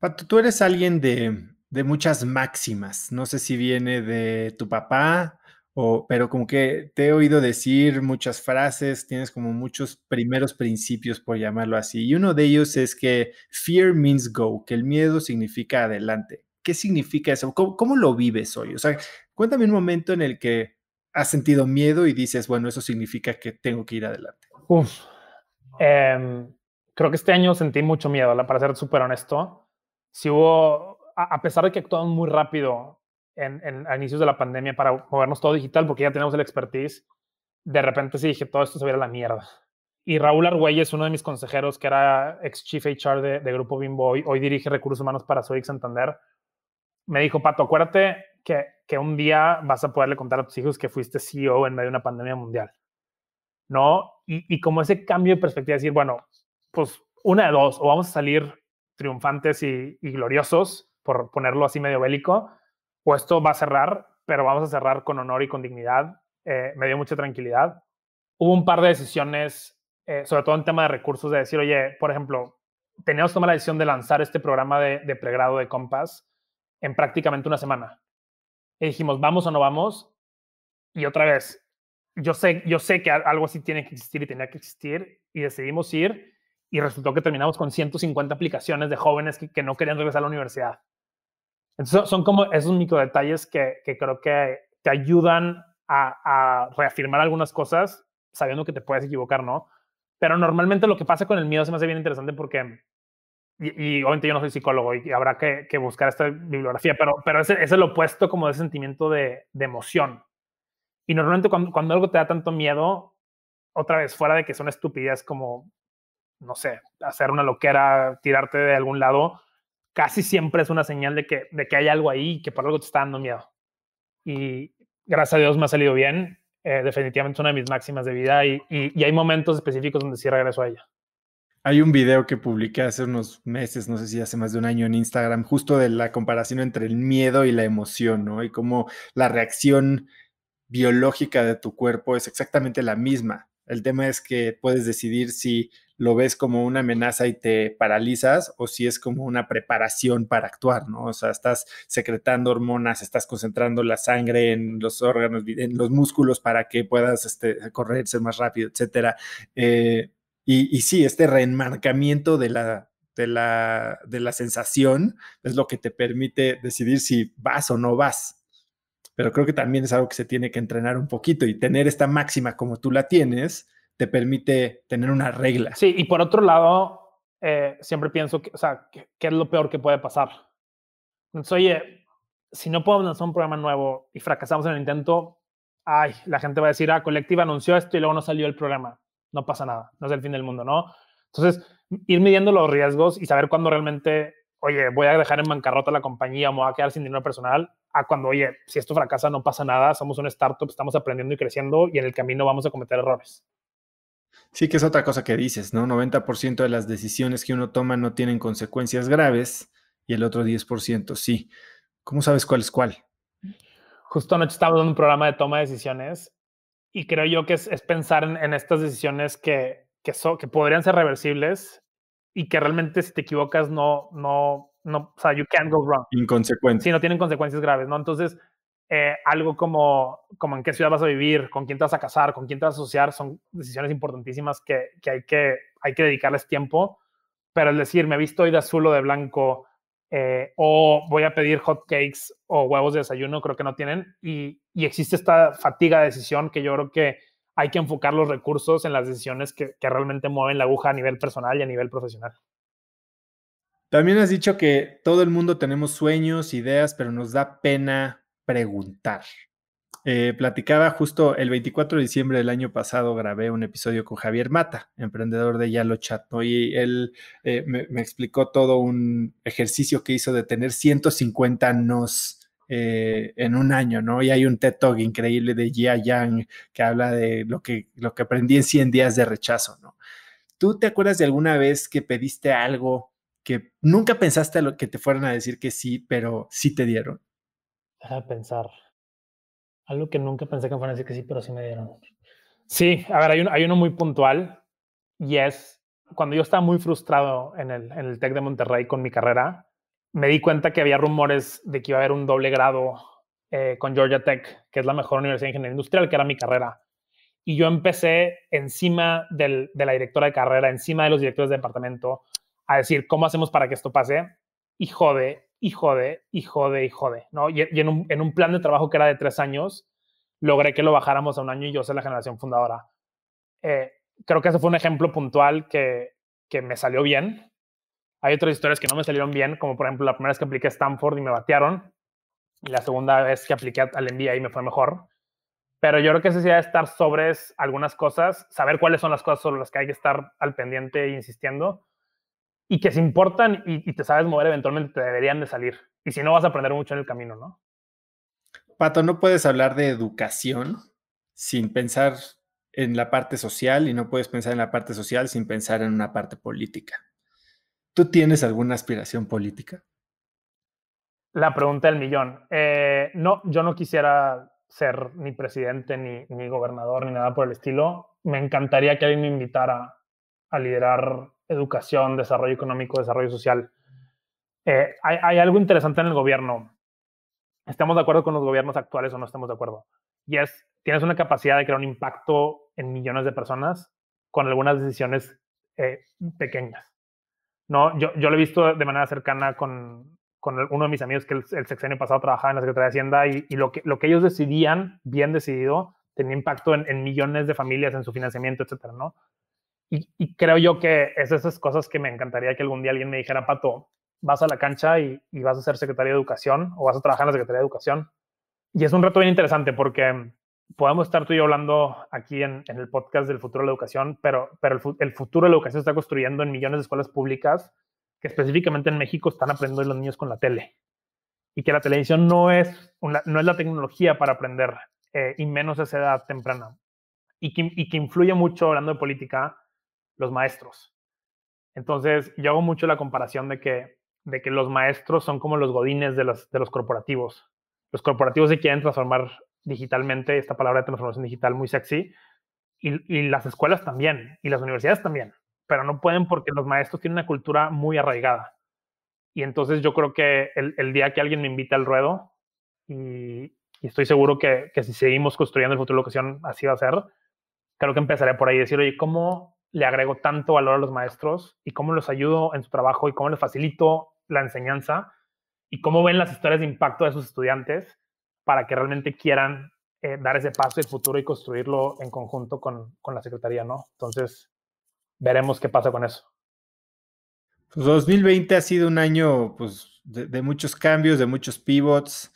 Pato, tú eres alguien de, de, muchas máximas. No sé si viene de tu papá, o, pero como que te he oído decir muchas frases, tienes como muchos primeros principios, por llamarlo así. Y uno de ellos es que fear means go, que el miedo significa adelante. ¿Qué significa eso? ¿Cómo, lo vives hoy? O sea, cuéntame un momento en el que has sentido miedo y dices, bueno, eso significa que tengo que ir adelante. Uf. Em, creo que este año sentí mucho miedo, para ser súper honesto. Si hubo, a, pesar de que actuamos muy rápido en, en, a inicios de la pandemia para movernos todo digital, porque ya tenemos el expertise, de repente sí dije, todo esto se viera a la mierda. Y Raúl Argüelles, uno de mis consejeros, que era ex chief HR de, de Grupo Bimbo, hoy, hoy dirige recursos humanos para Soy Santander, me dijo, Pato, acuérdate que, que, un día vas a poderle contar a tus hijos que fuiste CEO en medio de una pandemia mundial, ¿no? Y, y como ese cambio de perspectiva, decir, bueno, pues una de dos, o vamos a salir triunfantes y, gloriosos, por ponerlo así medio bélico, o esto va a cerrar, pero vamos a cerrar con honor y con dignidad. Eh, me dio mucha tranquilidad. Hubo un par de decisiones, eh, sobre todo en tema de recursos, de decir, oye, por ejemplo, teníamos que tomar la decisión de lanzar este programa de, de pregrado de Compass en prácticamente una semana. Y dijimos, ¿vamos o no vamos? Y otra vez, yo sé, yo sé que algo así tiene que existir y tenía que existir y decidimos ir y resultó que terminamos con 150 aplicaciones de jóvenes que, no querían regresar a la universidad. Entonces son como esos micro detalles que, que creo que te ayudan a, a, reafirmar algunas cosas sabiendo que te puedes equivocar, ¿no? Pero normalmente lo que pasa con el miedo se me hace bien interesante porque y, obviamente yo no soy psicólogo y, habrá que, buscar esta bibliografía, pero, pero es, es, el opuesto como de sentimiento de, emoción. Y normalmente cuando, algo te da tanto miedo, otra vez, fuera de que son estupidez como, no sé, hacer una loquera, tirarte de algún lado, casi siempre es una señal de que, de que hay algo ahí que por algo te está dando miedo. Y gracias a Dios me ha salido bien. Eh, definitivamente es una de mis máximas de vida y, y hay momentos específicos donde sí regreso a ella. Hay un video que publiqué hace unos meses, no sé si hace más de un año en Instagram, justo de la comparación entre el miedo y la emoción, ¿no? Y cómo la reacción biológica de tu cuerpo es exactamente la misma. El tema es que puedes decidir si lo ves como una amenaza y te paralizas o si es como una preparación para actuar, ¿no? O sea, estás secretando hormonas, estás concentrando la sangre en los órganos, en los músculos para que puedas correrse correr, ser más rápido, etcétera. Eh, y, y sí, este reenmarcamiento de la, de la, sensación es lo que te permite decidir si vas o no vas. Pero creo que también es algo que se tiene que entrenar un poquito y tener esta máxima como tú la tienes te permite tener una regla. Sí, y por otro lado, eh, siempre pienso, que, o sea, ¿qué, es lo peor que puede pasar? Entonces, oye, si no podemos lanzar un programa nuevo y fracasamos en el intento, ay, la gente va a decir, ah, Colectiva anunció esto y luego no salió el programa no pasa nada, no es el fin del mundo, ¿no? Entonces, ir midiendo los riesgos y saber cuándo realmente, oye, voy a dejar en bancarrota la compañía, me voy a quedar sin dinero personal, a cuando, oye, si esto fracasa, no pasa nada, somos una startup, estamos aprendiendo y creciendo y en el camino vamos a cometer errores. Sí, que es otra cosa que dices, ¿no? 90% de las decisiones que uno toma no tienen consecuencias graves y el otro 10% sí. ¿Cómo sabes cuál es cuál? Justo anoche estaba en un programa de toma de decisiones y creo yo que es, es pensar en, estas decisiones que, que, que podrían ser reversibles y que realmente si te equivocas no, no, no, o sea, you can't go wrong. Inconsecuencias. Sí, no tienen consecuencias graves, ¿no? Entonces, eh, algo como, como en qué ciudad vas a vivir, con quién te vas a casar, con quién te vas a asociar, son decisiones importantísimas que, que hay, que hay que dedicarles tiempo, pero el decir, me he visto hoy de azul o de blanco, eh, o voy a pedir hot cakes o huevos de desayuno, creo que no tienen. Y, existe esta fatiga de decisión que yo creo que hay que enfocar los recursos en las decisiones que realmente mueven la aguja a nivel personal y a nivel profesional. También has dicho que todo el mundo tenemos sueños, ideas, pero nos da pena preguntar. Eh, platicaba justo el 24 de diciembre del año pasado, grabé un episodio con Javier Mata, emprendedor de Yalo Chat, y él eh, me, explicó todo un ejercicio que hizo de tener 150 nos eh, en un año, ¿no? Y hay un TED Talk increíble de Jia Yang que habla de lo que, lo que aprendí en 100 días de rechazo, ¿no? ¿Tú te acuerdas de alguna vez que pediste algo que nunca pensaste que te fueran a decir que sí, pero sí te dieron? A pensar. Algo que nunca pensé que me fueran a decir que sí, pero sí me dieron. Sí, a ver, hay, hay uno muy puntual y es cuando yo estaba muy frustrado en el, en el TEC de Monterrey con mi carrera, me di cuenta que había rumores de que iba a haber un doble grado eh, con Georgia Tech, que es la mejor universidad de ingeniería industrial, que era mi carrera. Y yo empecé encima del, de la directora de carrera, encima de los directores de departamento, a decir, ¿cómo hacemos para que esto pase? Y jode, y jode, y jode, y jode, ¿no? Y, en, un, plan de trabajo que era de tres años, logré que lo bajáramos a un año y yo soy la generación fundadora. Eh, creo que ese fue un ejemplo puntual que, que me salió bien. Hay otras historias que no me salieron bien, como por ejemplo la primera vez que apliqué Stanford y me batearon, y la segunda vez que apliqué al envía y me fue mejor. Pero yo creo que necesidad de estar sobre algunas cosas, saber cuáles son las cosas sobre las que hay que estar al pendiente e insistiendo, y que se importan y, te sabes mover, eventualmente te deberían de salir. Y si no, vas a aprender mucho en el camino, ¿no? Pato, no puedes hablar de educación sin pensar en la parte social y no puedes pensar en la parte social sin pensar en una parte política. ¿Tú tienes alguna aspiración política? La pregunta del millón. Eh, no, yo no quisiera ser ni presidente, ni, ni gobernador, ni nada por el estilo. Me encantaría que alguien me invitara a liderar educación, desarrollo económico, desarrollo social. Eh, hay, algo interesante en el gobierno. Estamos de acuerdo con los gobiernos actuales o no estamos de acuerdo. Y es, tienes una capacidad de crear un impacto en millones de personas con algunas decisiones eh, pequeñas. No, yo, yo lo he visto de manera cercana con, con uno de mis amigos que el, sexenio pasado trabajaba en la Secretaría de Hacienda y, lo, que, lo que ellos decidían, bien decidido, tenía impacto en, en millones de familias, en su financiamiento, etcétera, ¿no? Y, creo yo que es esas cosas que me encantaría que algún día alguien me dijera, Pato, vas a la cancha y, vas a ser secretario de educación o vas a trabajar en la Secretaría de Educación. Y es un reto bien interesante porque podemos estar tú y yo hablando aquí en, el podcast del futuro de la educación, pero, pero el, futuro de la educación se está construyendo en millones de escuelas públicas que específicamente en México están aprendiendo los niños con la tele. Y que la televisión no es, no es la tecnología para aprender, eh, y menos a esa edad temprana. Y y que influye mucho, hablando de política, los maestros. Entonces, yo hago mucho la comparación de que, de que los maestros son como los godines de los, de los corporativos. Los corporativos se quieren transformar digitalmente, esta palabra de transformación digital muy sexy, y, las escuelas también, y las universidades también, pero no pueden porque los maestros tienen una cultura muy arraigada. Y entonces yo creo que el, día que alguien me invita al ruedo, y, estoy seguro que, si seguimos construyendo el futuro de la educación, así va a ser, creo que empezaré por ahí, decir, oye, ¿cómo, le agrego tanto valor a los maestros y cómo los ayudo en su trabajo y cómo les facilito la enseñanza y cómo ven las historias de impacto de sus estudiantes para que realmente quieran eh, dar ese paso el futuro y construirlo en conjunto con, la Secretaría, ¿no? Entonces, veremos qué pasa con eso. Pues 2020 ha sido un año pues, de, muchos cambios, de muchos pivots.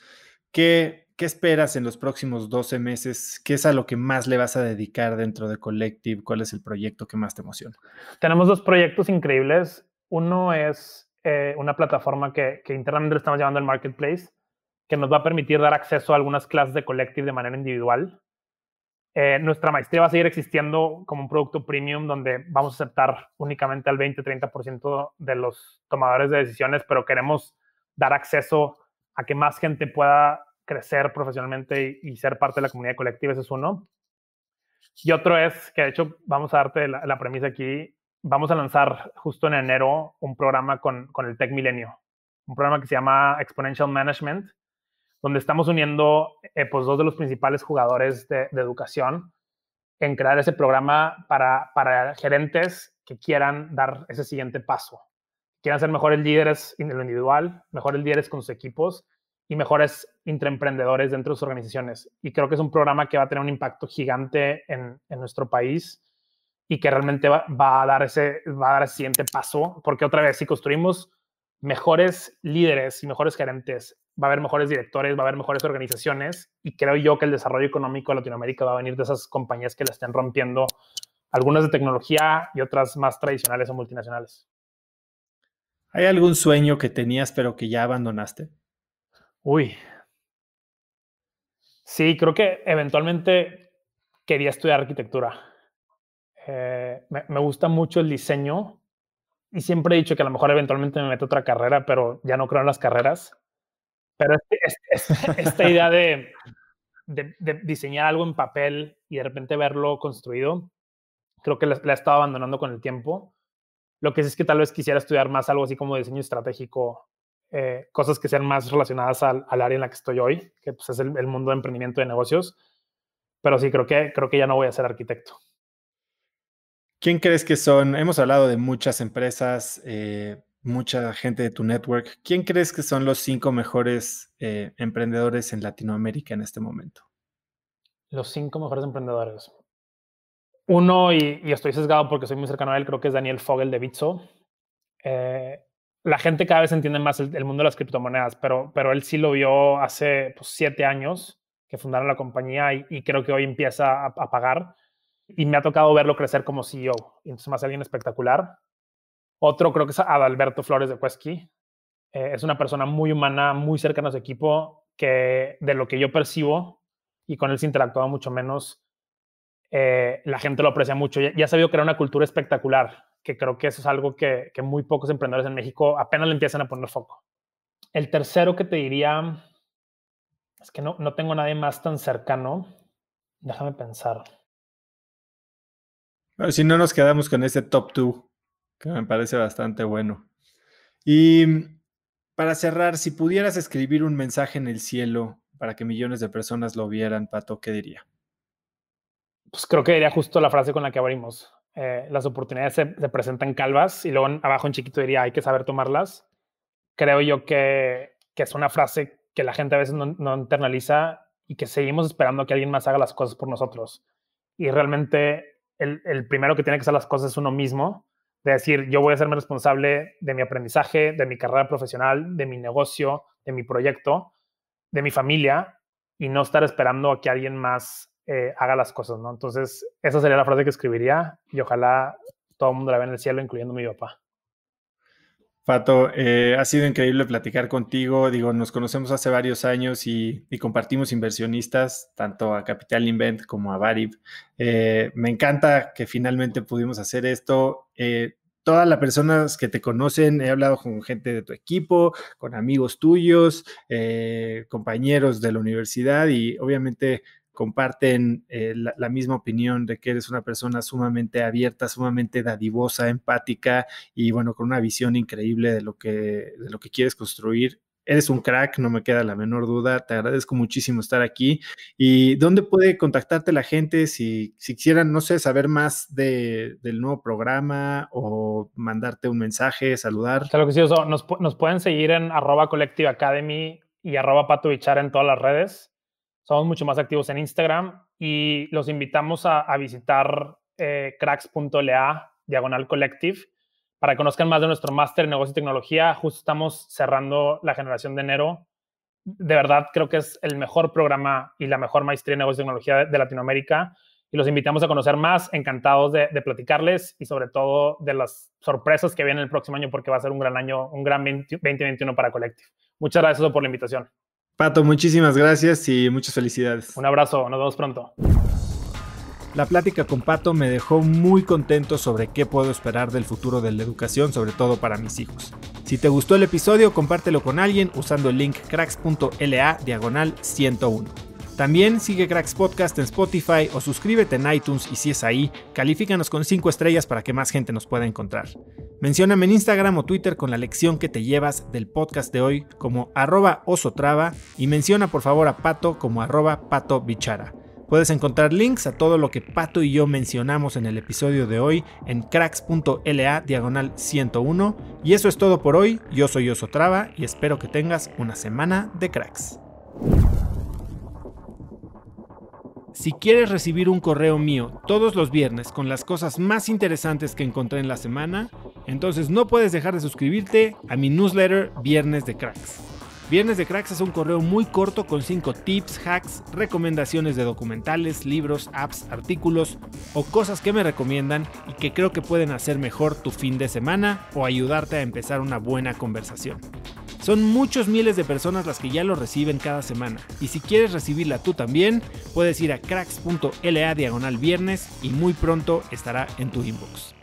que... ¿Qué esperas en los próximos 12 meses? ¿Qué es a lo que más le vas a dedicar dentro de Collective? ¿Cuál es el proyecto que más te emociona? Tenemos dos proyectos increíbles. Uno es eh, una plataforma que, internamente estamos llamando el Marketplace, que nos va a permitir dar acceso a algunas clases de Collective de manera individual. Eh, nuestra maestría va a seguir existiendo como un producto premium donde vamos a aceptar únicamente al 20-30% de los tomadores de decisiones, pero queremos dar acceso a que más gente pueda crecer profesionalmente y, ser parte de la comunidad colectiva, ese es uno. Y otro es que de hecho vamos a darte la, premisa aquí, vamos a lanzar justo en enero un programa con, con el Tech Milenio, un programa que se llama Exponential Management, donde estamos uniendo eh, pues, dos de los principales jugadores de, educación en crear ese programa para, para, gerentes que quieran dar ese siguiente paso. Quieran ser mejores líderes en lo individual, mejores líderes con sus equipos y mejores emprendedores dentro de sus organizaciones. Y creo que es un programa que va a tener un impacto gigante en, nuestro país y que realmente va, a dar ese, va a dar siguiente paso, porque otra vez, si construimos mejores líderes y mejores gerentes, va a haber mejores directores, va a haber mejores organizaciones, y creo yo que el desarrollo económico de Latinoamérica va a venir de esas compañías que la estén rompiendo, algunas de tecnología y otras más tradicionales o multinacionales. ¿Hay algún sueño que tenías pero que ya abandonaste? Uy. Sí, creo que eventualmente quería estudiar arquitectura. Eh, me, gusta mucho el diseño y siempre he dicho que a lo mejor eventualmente me meto otra carrera, pero ya no creo en las carreras. Pero este, este, [LAUGHS] esta idea de, diseñar algo en papel y de repente verlo construido, creo que la, la he estado abandonando con el tiempo. Lo que sí es que tal vez quisiera estudiar más algo así como diseño estratégico eh, cosas que sean más relacionadas al, área en la que estoy hoy, que pues, es el, mundo de emprendimiento de negocios. Pero sí, creo que, creo que ya no voy a ser arquitecto. ¿Quién crees que son? Hemos hablado de muchas empresas, eh, mucha gente de tu network. ¿Quién crees que son los cinco mejores eh, emprendedores en Latinoamérica en este momento? Los cinco mejores emprendedores. Uno, y, y, estoy sesgado porque soy muy cercano a él, creo que es Daniel Fogel de Bitso. Eh, la gente cada vez entiende más el, mundo de las criptomonedas, pero, pero él sí lo vio hace pues, siete años que fundaron la compañía y, creo que hoy empieza a, pagar. Y me ha tocado verlo crecer como CEO. Entonces, más alguien espectacular. Otro creo que es Adalberto Flores de Cuesqui. Eh, es una persona muy humana, muy cercana a su equipo, que de lo que yo percibo, y con él se interactuaba mucho menos, eh, la gente lo aprecia mucho. Ya, ya ha sabido crear una cultura espectacular que creo que eso es algo que, muy pocos emprendedores en México apenas le empiezan a poner foco. El tercero que te diría, es que no, no tengo nadie más tan cercano. Déjame pensar. Si no nos quedamos con ese top two que me parece bastante bueno. Y mm, para cerrar, si pudieras escribir un mensaje en el cielo para que millones de personas lo vieran, Pato, ¿qué diría? Pues creo que diría justo la frase con la que abrimos. Eh, las oportunidades se, presentan calvas y luego abajo en chiquito diría hay que saber tomarlas. Creo yo que, es una frase que la gente a veces no, internaliza y que seguimos esperando que alguien más haga las cosas por nosotros. Y realmente el, el primero que tiene que hacer las cosas es uno mismo, de decir, yo voy a hacerme responsable de mi aprendizaje, de mi carrera profesional, de mi negocio, de mi proyecto, de mi familia, y no estar esperando a que alguien más eh, haga las cosas, ¿no? Entonces, esa sería la frase que escribiría y ojalá todo el mundo la vea en el cielo, incluyendo mi papá. Pato, eh, ha sido increíble platicar contigo. Digo, nos conocemos hace varios años y, compartimos inversionistas, tanto a Capital Invent como a Varib. Eh, me encanta que finalmente pudimos hacer esto. todas las personas que te conocen, he hablado con gente de tu equipo, con amigos tuyos, compañeros de la universidad y obviamente comparten eh, la, misma opinión de que eres una persona sumamente abierta, sumamente dadivosa, empática y bueno, con una visión increíble de lo que, de lo que quieres construir. Eres un crack, no me queda la menor duda. Te agradezco muchísimo estar aquí. ¿Y dónde puede contactarte la gente si, si quisieran, no sé, saber más del nuevo programa o mandarte un mensaje, saludar? Claro que sí, Nos, nos pueden seguir en arroba Collective Academy y arroba Pato Bichar en todas las redes somos mucho más activos en Instagram y los invitamos a, visitar eh, cracks.la diagonal collective para que conozcan más de nuestro máster en negocio y tecnología. Justo estamos cerrando la generación de enero. De verdad, creo que es el mejor programa y la mejor maestría en negocio y tecnología de, Latinoamérica. Y los invitamos a conocer más, encantados de, platicarles y sobre todo de las sorpresas que vienen el próximo año porque va a ser un gran año, un gran 2021 para Collective. Muchas gracias por la invitación. Pato, muchísimas gracias y muchas felicidades. Un abrazo, nos vemos pronto. La plática con Pato me dejó muy contento sobre qué puedo esperar del futuro de la educación, sobre todo para mis hijos. Si te gustó el episodio, compártelo con alguien usando el link cracks.la diagonal 101. También sigue Cracks Podcast en Spotify o suscríbete en iTunes y si es ahí, califícanos con 5 estrellas para que más gente nos pueda encontrar. Mencioname en Instagram o Twitter con la lección que te llevas del podcast de hoy como arroba osotrava y menciona por favor a Pato como arroba pato bichara. Puedes encontrar links a todo lo que Pato y yo mencionamos en el episodio de hoy en cracks.la diagonal 101. Y eso es todo por hoy. Yo soy Oso Traba y espero que tengas una semana de cracks. Si quieres recibir un correo mío todos los viernes con las cosas más interesantes que encontré en la semana, entonces no puedes dejar de suscribirte a mi newsletter Viernes de Cracks. Viernes de Cracks es un correo muy corto con 5 tips, hacks, recomendaciones de documentales, libros, apps, artículos o cosas que me recomiendan y que creo que pueden hacer mejor tu fin de semana o ayudarte a empezar una buena conversación. Son muchos miles de personas las que ya lo reciben cada semana. Y si quieres recibirla tú también, puedes ir a cracks.la diagonal viernes y muy pronto estará en tu inbox.